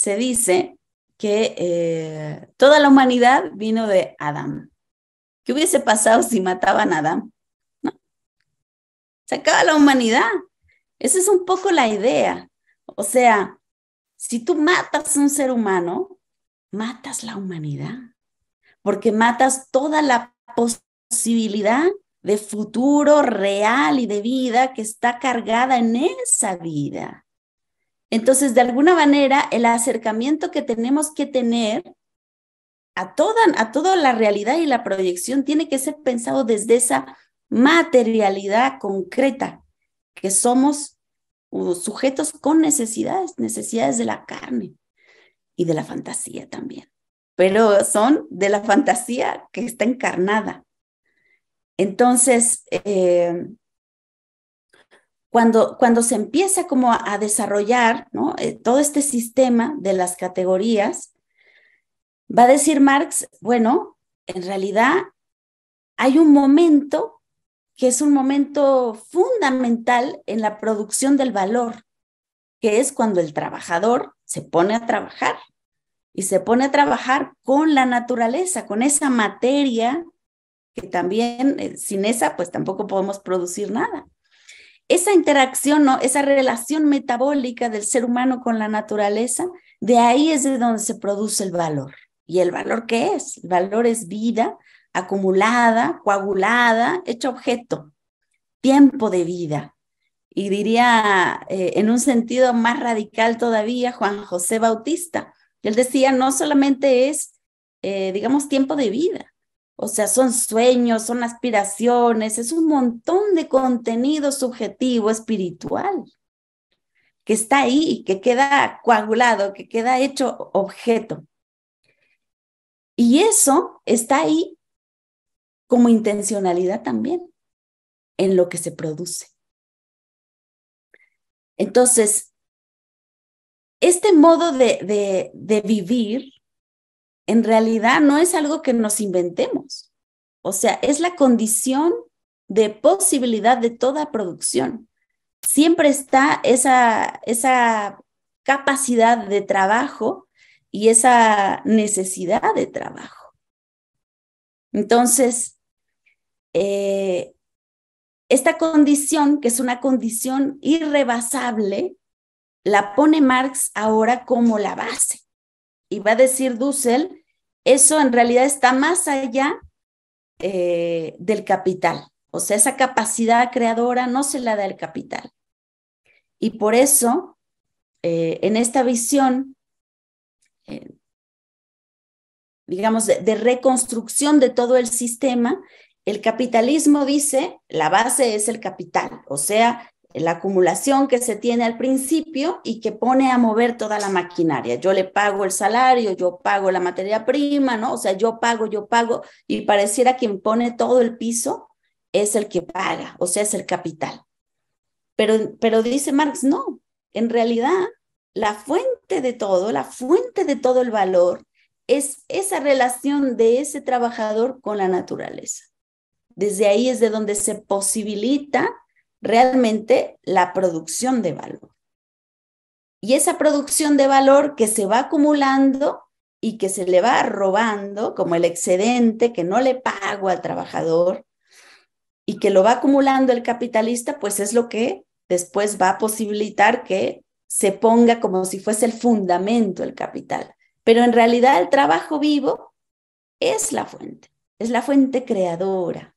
se dice que eh, toda la humanidad vino de Adán. ¿Qué hubiese pasado si mataban a Adán? Se acaba la humanidad. Esa es un poco la idea. O sea, si tú matas a un ser humano, matas la humanidad, porque matas toda la posibilidad de futuro real y de vida que está cargada en esa vida. Entonces, de alguna manera, el acercamiento que tenemos que tener a toda, la realidad y la proyección tiene que ser pensado desde esa materialidad concreta, que somos sujetos con necesidades, necesidades de la carne y de la fantasía también, pero son de la fantasía que está encarnada. Entonces, eh, cuando, se empieza como a, desarrollar eh, todo este sistema de las categorías, va a decir Marx, bueno, en realidad hay un momento que es un momento fundamental en la producción del valor, que es cuando el trabajador se pone a trabajar y se pone a trabajar con la naturaleza, con esa materia que también eh, sin esa pues tampoco podemos producir nada esa interacción, esa relación metabólica del ser humano con la naturaleza, de ahí es de donde se produce el valor. ¿Y el valor qué es? El valor es vida acumulada, coagulada, hecha objeto, tiempo de vida. Y diría eh, en un sentido más radical todavía Juan José Bautista. Él decía, no solamente es, eh, digamos, tiempo de vida, o sea, son sueños, son aspiraciones, es un montón de contenido subjetivo, espiritual, que está ahí, que queda coagulado, que queda hecho objeto. Y eso está ahí como intencionalidad también en lo que se produce. Entonces, este modo de, de vivir en realidad no es algo que nos inventemos. O sea, es la condición de posibilidad de toda producción. Siempre está esa, esa capacidad de trabajo y esa necesidad de trabajo. Entonces, eh, esta condición, que es una condición irrebasable, la pone Marx ahora como la base y va a decir Dussel, eso en realidad está más allá eh, del capital. O sea, esa capacidad creadora no se la da el capital. Y por eso, eh, en esta visión, eh, digamos, de, de reconstrucción de todo el sistema, el capitalismo dice, la base es el capital, o sea, la acumulación que se tiene al principio y que pone a mover toda la maquinaria. Yo le pago el salario, yo pago la materia prima, ¿no? O sea, yo pago, yo pago, y pareciera quien pone todo el piso es el que paga, o sea, es el capital. Pero, pero dice Marx, no, en realidad la fuente de todo, la fuente de todo el valor es esa relación de ese trabajador con la naturaleza. Desde ahí es de donde se posibilita realmente la producción de valor. Y esa producción de valor que se va acumulando y que se le va robando como el excedente que no le pago al trabajador y que lo va acumulando el capitalista, pues es lo que después va a posibilitar que se ponga como si fuese el fundamento el capital. Pero en realidad el trabajo vivo es la fuente, es la fuente creadora,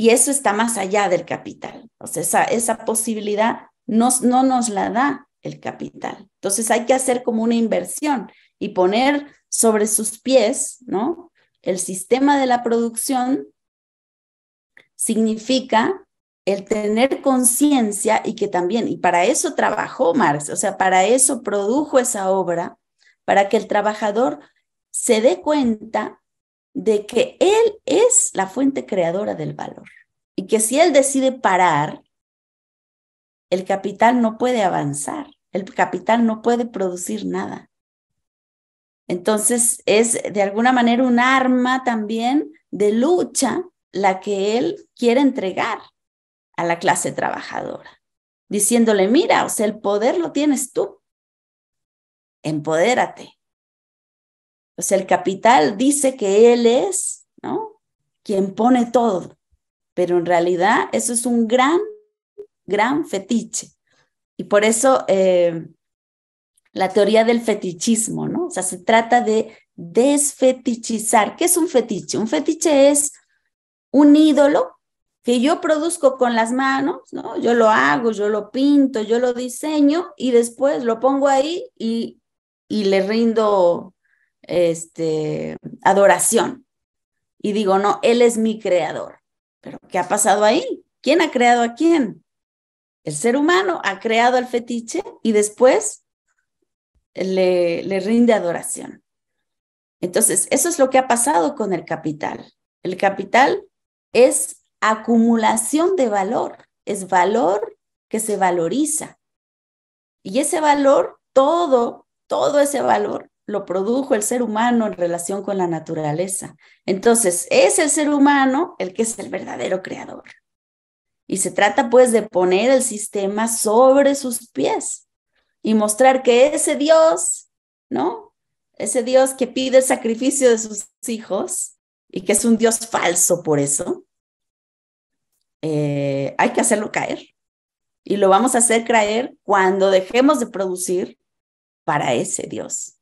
y eso está más allá del capital. O sea, esa, posibilidad no nos la da el capital. Entonces hay que hacer como una inversión y poner sobre sus pies, ¿no? El sistema de la producción significa el tener conciencia y que también, y para eso trabajó Marx, o sea, para eso produjo esa obra, para que el trabajador se dé cuenta de que Él es la fuente creadora del valor y que si Él decide parar, el capital no puede avanzar, el capital no puede producir nada. Entonces es de alguna manera un arma también de lucha la que Él quiere entregar a la clase trabajadora, diciéndole, mira, o sea, el poder lo tienes tú, empodérate, o sea, el capital dice que él es, ¿no? Quien pone todo, pero en realidad eso es un gran, gran fetiche. Y por eso eh, la teoría del fetichismo, ¿no? O sea, se trata de desfetichizar. ¿Qué es un fetiche? Un fetiche es un ídolo que yo produzco con las manos, ¿no? Yo lo hago, yo lo pinto, yo lo diseño y después lo pongo ahí y, y le rindo este, adoración. Y digo, no, Él es mi creador. Pero ¿qué ha pasado ahí? ¿Quién ha creado a quién? El ser humano ha creado al fetiche y después le, le rinde adoración. Entonces, eso es lo que ha pasado con el capital. El capital es acumulación de valor, es valor que se valoriza. Y ese valor, todo, todo ese valor lo produjo el ser humano en relación con la naturaleza. Entonces, es el ser humano el que es el verdadero creador. Y se trata pues de poner el sistema sobre sus pies y mostrar que ese Dios, ¿no? Ese Dios que pide el sacrificio de sus hijos y que es un Dios falso por eso, eh, hay que hacerlo caer. Y lo vamos a hacer caer cuando dejemos de producir para ese Dios.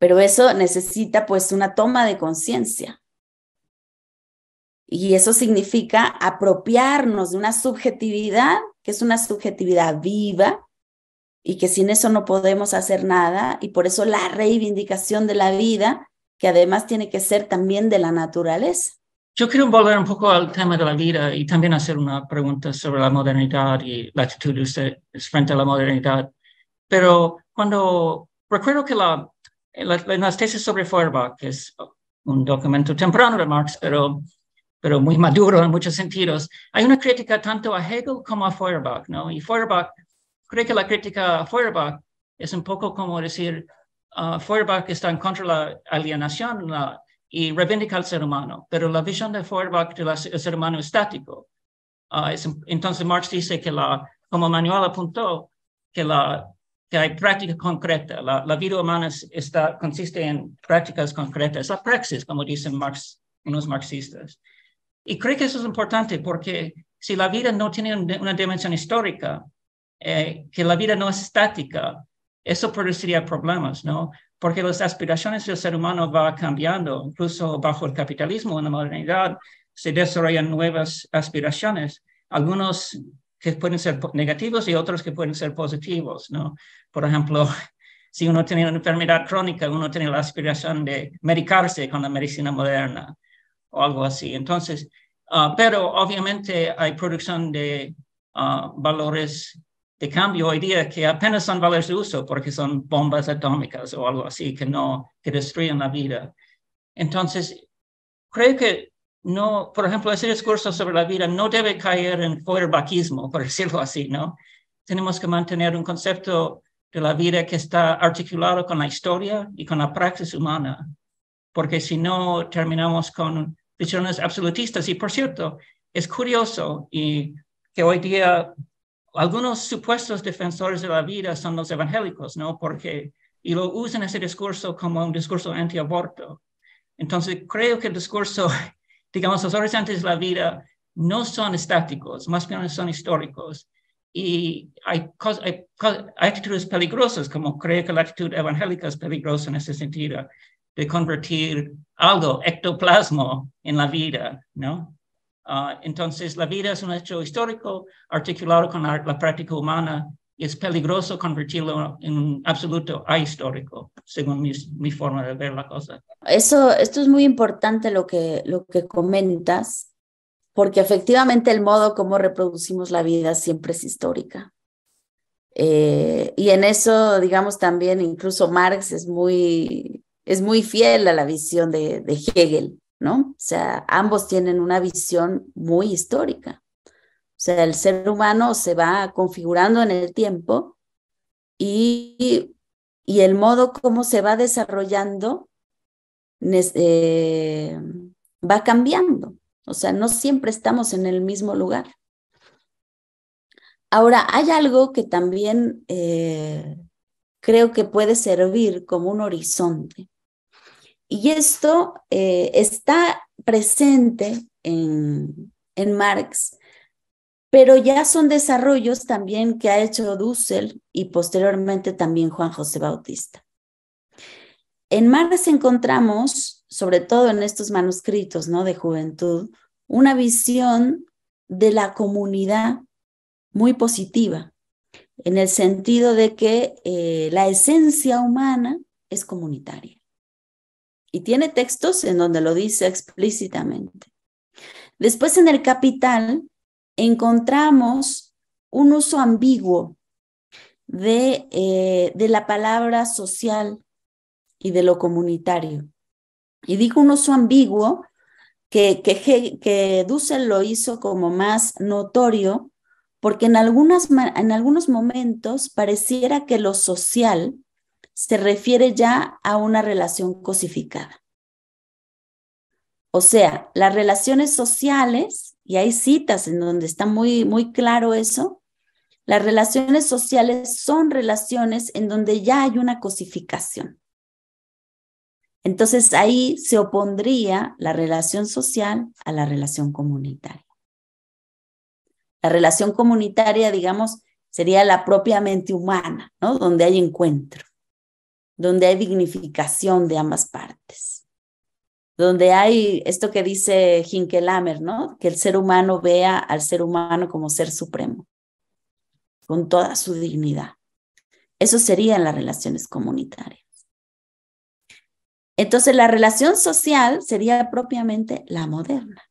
Pero eso necesita pues una toma de conciencia. Y eso significa apropiarnos de una subjetividad, que es una subjetividad viva, y que sin eso no podemos hacer nada, y por eso la reivindicación de la vida, que además tiene que ser también de la naturaleza. Yo quiero volver un poco al tema de la vida y también hacer una pregunta sobre la modernidad y la actitud de usted frente a la modernidad. Pero cuando recuerdo que la en eh, las, tesis sobre Feuerbach, que es un documento temprano de Marx, pero, pero muy maduro en muchos sentidos, hay una crítica tanto a Hegel como a Feuerbach, ¿no? Y Feuerbach, cree que la crítica a Feuerbach es un poco como decir, ah, Feuerbach está en contra de la alienación y reivindica al ser humano, pero la visión de Feuerbach del ser humano es estático. Ah, entonces Marx dice que la, como Manuel apuntó, que la que hay práctica concreta. La, vida humana está, consiste en prácticas concretas, la praxis, como dicen Marx, unos marxistas. Y creo que eso es importante porque si la vida no tiene una dimensión histórica, eh, que la vida no es estática, eso produciría problemas, ¿no? Porque las aspiraciones del ser humano van cambiando, incluso bajo el capitalismo en la modernidad se desarrollan nuevas aspiraciones. Algunos que pueden ser negativos y otros que pueden ser positivos, ¿no? Por ejemplo, si uno tiene una enfermedad crónica, uno tiene la aspiración de medicarse con la medicina moderna o algo así. Entonces, ah, pero obviamente hay producción de ah, valores de cambio hoy día que apenas son valores de uso porque son bombas atómicas o algo así que no, que destruyen la vida. Entonces, creo que no, por ejemplo, ese discurso sobre la vida no debe caer en feuerbachismo por decirlo así, ¿no? Tenemos que mantener un concepto de la vida que está articulado con la historia y con la praxis humana, porque si no terminamos con visiones absolutistas. Y por cierto, es curioso y que hoy día algunos supuestos defensores de la vida son los evangélicos, ¿no? Porque y lo usan ese discurso como un discurso antiaborto. Entonces, creo que el discurso digamos, los horizontes de la vida no son estáticos, más bien son históricos. Y hay, actitudes peligrosas, como creo que la actitud evangélica es peligrosa en ese sentido, de convertir algo, ectoplasmo, en la vida, ¿no? Ah, entonces, la vida es un hecho histórico articulado con la práctica humana es peligroso convertirlo en un absoluto ahistórico, según mi, forma de ver la cosa. Eso, esto es muy importante lo que, lo que comentas, porque efectivamente el modo como reproducimos la vida siempre es histórica. Eh, y en eso, digamos, también incluso Marx es muy, es muy fiel a la visión de, de Hegel, ¿no? O sea, ambos tienen una visión muy histórica. O sea, el ser humano se va configurando en el tiempo y, el modo como se va desarrollando eh, va cambiando. O sea, no siempre estamos en el mismo lugar. Ahora, hay algo que también eh, creo que puede servir como un horizonte. Y esto eh, está presente en, en Marx, pero ya son desarrollos también que ha hecho Dussel y posteriormente también Juan José Bautista. En Marx encontramos, sobre todo en estos manuscritos ¿no? de juventud, una visión de la comunidad muy positiva, en el sentido de que eh, la esencia humana es comunitaria. Y tiene textos en donde lo dice explícitamente. Después en el Capital encontramos un uso ambiguo eh, de, la palabra social y de lo comunitario. Y digo un uso ambiguo que, que, que Dussel lo hizo como más notorio, porque en, algunas, en algunos momentos pareciera que lo social se refiere ya a una relación cosificada. O sea, las relaciones sociales y hay citas en donde está muy, muy claro eso, las relaciones sociales son relaciones en donde ya hay una cosificación. Entonces ahí se opondría la relación social a la relación comunitaria. La relación comunitaria, digamos, sería la propia mente humana, ¿no? Donde hay encuentro, donde hay dignificación de ambas partes donde hay esto que dice Hinkelamer, ¿no? Que el ser humano vea al ser humano como ser supremo, con toda su dignidad. Eso sería en las relaciones comunitarias. Entonces, la relación social sería propiamente la moderna.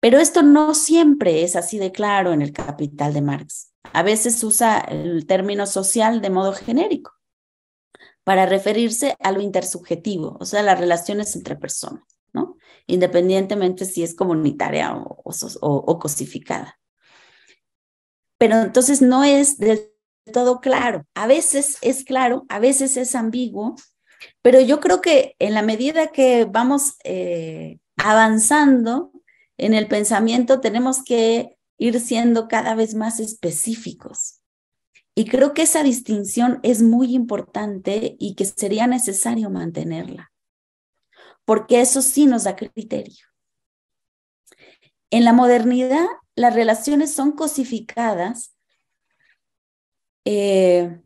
Pero esto no siempre es así de claro en el Capital de Marx. A veces usa el término social de modo genérico para referirse a lo intersubjetivo, o sea, las relaciones entre personas, ¿no? Independientemente si es comunitaria o, o, o cosificada. Pero entonces no es del todo claro. A veces es claro, a veces es ambiguo, pero yo creo que en la medida que vamos eh, avanzando en el pensamiento, tenemos que ir siendo cada vez más específicos. Y creo que esa distinción es muy importante y que sería necesario mantenerla, porque eso sí nos da criterio. En la modernidad, las relaciones son cosificadas eh,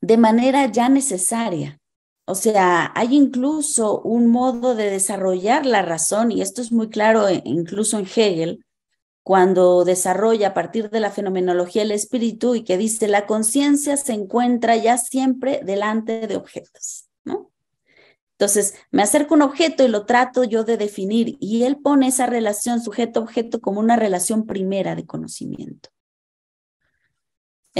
de manera ya necesaria. O sea, hay incluso un modo de desarrollar la razón, y esto es muy claro e-, incluso en Hegel, cuando desarrolla a partir de la fenomenología el espíritu y que dice la conciencia se encuentra ya siempre delante de objetos, Entonces, me acerco a un objeto y lo trato yo de definir y él pone esa relación sujeto-objeto como una relación primera de conocimiento.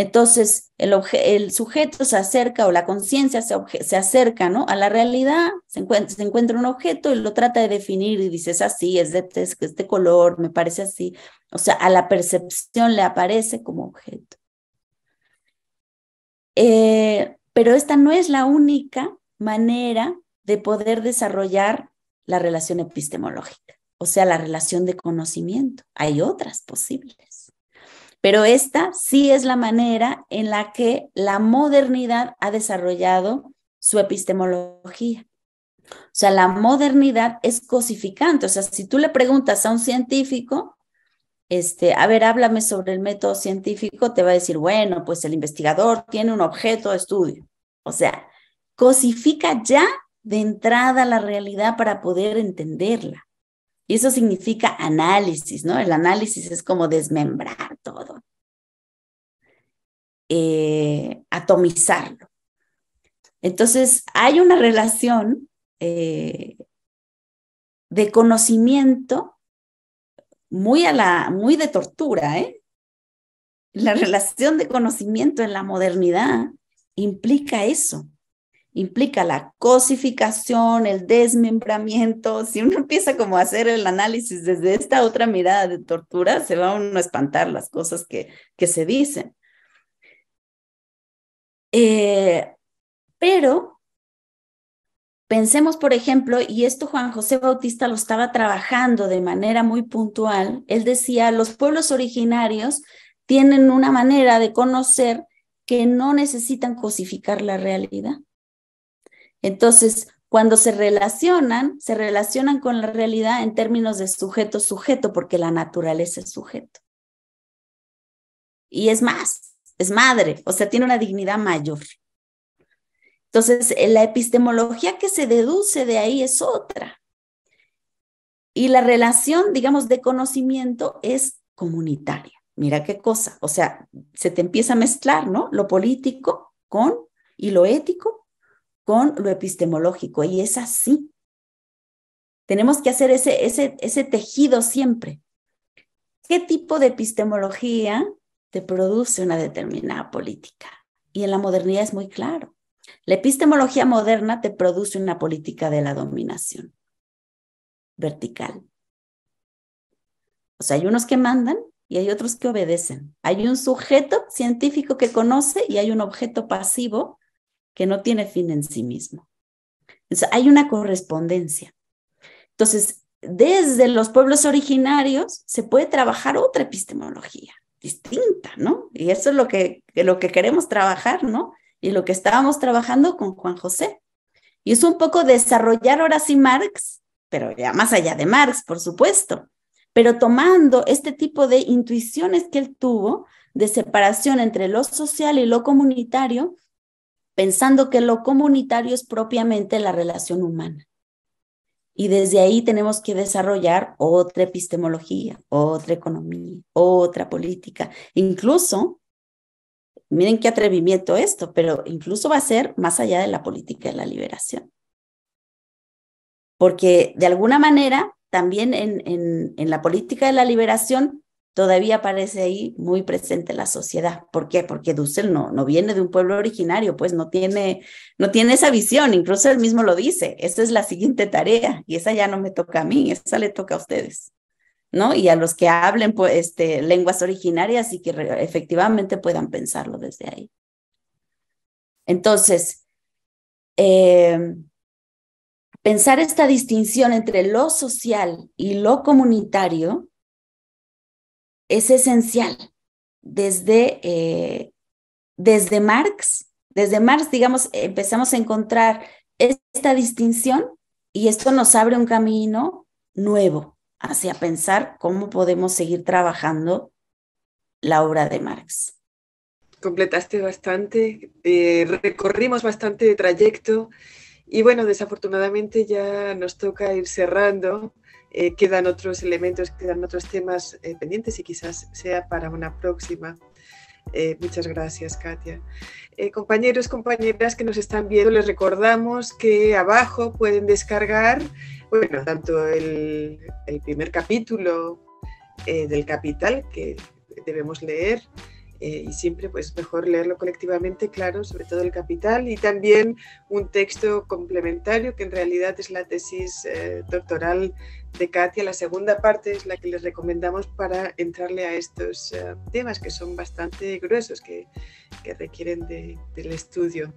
Entonces, el, sujeto se acerca o la conciencia se, acerca ¿no? a la realidad, se encuentra, un objeto y lo trata de definir y dice, es así, es de este, este color, me parece así. O sea, a la percepción le aparece como objeto. Eh, pero esta no es la única manera de poder desarrollar la relación epistemológica, o sea, la relación de conocimiento. Hay otras posibles. Pero esta sí es la manera en la que la modernidad ha desarrollado su epistemología. O sea, la modernidad es cosificante. O sea, si tú le preguntas a un científico, este, a ver, háblame sobre el método científico, te va a decir, bueno, pues el investigador tiene un objeto de estudio. O sea, cosifica ya de entrada la realidad para poder entenderla. Y eso significa análisis, ¿no? El análisis es como desmembrar todo, eh, atomizarlo. Entonces, hay una relación eh, de conocimiento muy, a la, muy de tortura, ¿eh? La relación de conocimiento en la modernidad implica eso implica la cosificación, el desmembramiento. Si uno empieza como a hacer el análisis desde esta otra mirada de tortura, se va uno a espantar las cosas que, que se dicen. Eh, pero pensemos, por ejemplo, y esto Juan José Bautista lo estaba trabajando de manera muy puntual, él decía, los pueblos originarios tienen una manera de conocer que no necesitan cosificar la realidad. Entonces, cuando se relacionan, se relacionan con la realidad en términos de sujeto-sujeto, porque la naturaleza es sujeto. Y es más, es madre, o sea, tiene una dignidad mayor. Entonces, eh, la epistemología que se deduce de ahí es otra. Y la relación, digamos, de conocimiento es comunitaria. Mira qué cosa. O sea, se te empieza a mezclar, ¿no? Lo político con y lo ético con lo epistemológico y es así. Tenemos que hacer ese, tejido siempre. ¿Qué tipo de epistemología te produce una determinada política? Y en la modernidad es muy claro. La epistemología moderna te produce una política de la dominación vertical. O sea, hay unos que mandan y hay otros que obedecen. Hay un sujeto científico que conoce y hay un objeto pasivo que no tiene fin en sí mismo. Entonces, hay una correspondencia. Entonces, desde los pueblos originarios se puede trabajar otra epistemología distinta, ¿no? Y eso es lo que, lo que queremos trabajar, ¿no? Y lo que estábamos trabajando con Juan José. Y es un poco desarrollar ahora sí Marx, pero ya más allá de Marx, por supuesto, pero tomando este tipo de intuiciones que él tuvo de separación entre lo social y lo comunitario pensando que lo comunitario es propiamente la relación humana. Y desde ahí tenemos que desarrollar otra epistemología, otra economía, otra política. Incluso, miren qué atrevimiento esto, pero incluso va a ser más allá de la política de la liberación. Porque de alguna manera, también en, en la política de la liberación todavía aparece ahí muy presente la sociedad. ¿Por qué? Porque Dussel no, no viene de un pueblo originario, pues no tiene, no tiene esa visión, incluso él mismo lo dice, esa es la siguiente tarea y esa ya no me toca a mí, esa le toca a ustedes. ¿no? Y a los que hablen pues, este, lenguas originarias y que efectivamente puedan pensarlo desde ahí. Entonces, eh, pensar esta distinción entre lo social y lo comunitario es esencial. Desde, eh, desde Marx, desde Marx, digamos, empezamos a encontrar esta distinción y esto nos abre un camino nuevo hacia pensar cómo podemos seguir trabajando la obra de Marx. Completaste bastante, eh, recorrimos bastante trayecto y bueno, desafortunadamente ya nos toca ir cerrando. Eh, quedan otros elementos, quedan otros temas eh, pendientes y quizás sea para una próxima. Eh, muchas gracias, Katia. compañeros, compañeras que nos están viendo, les recordamos que abajo pueden descargar, bueno, tanto el, primer capítulo del Capital que debemos leer, y siempre pues mejor leerlo colectivamente, claro, sobre todo el capital, y también un texto complementario que en realidad es la tesis doctoral de Katia. La segunda parte es la que les recomendamos para entrarle a estos eh, temas que son bastante gruesos, que, requieren de, del estudio.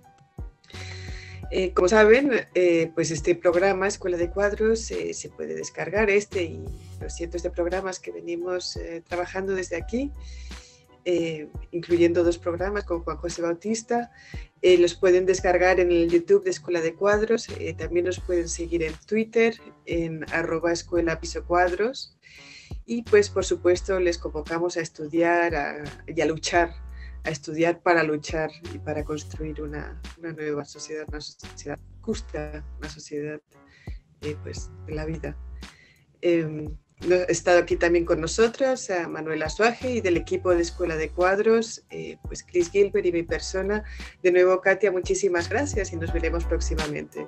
Eh, como saben, eh, pues este programa Escuela de Cuadros se puede descargar, este y los cientos de programas que venimos trabajando desde aquí, incluyendo dos programas con Juan José Bautista, eh, los pueden descargar en el YouTube de Escuela de Cuadros, eh, también nos pueden seguir en Twitter, en arroba escuela Y pues por supuesto les convocamos a estudiar a, y a luchar, a estudiar para luchar y para construir una, nueva sociedad, una sociedad justa, una sociedad eh, pues, de la vida. Em, estado aquí también con nosotros a Manuela Suaje y del equipo de Escuela de Cuadros, eh, pues Chris Gilbert y mi persona. De nuevo, Katia, muchísimas gracias y nos veremos próximamente.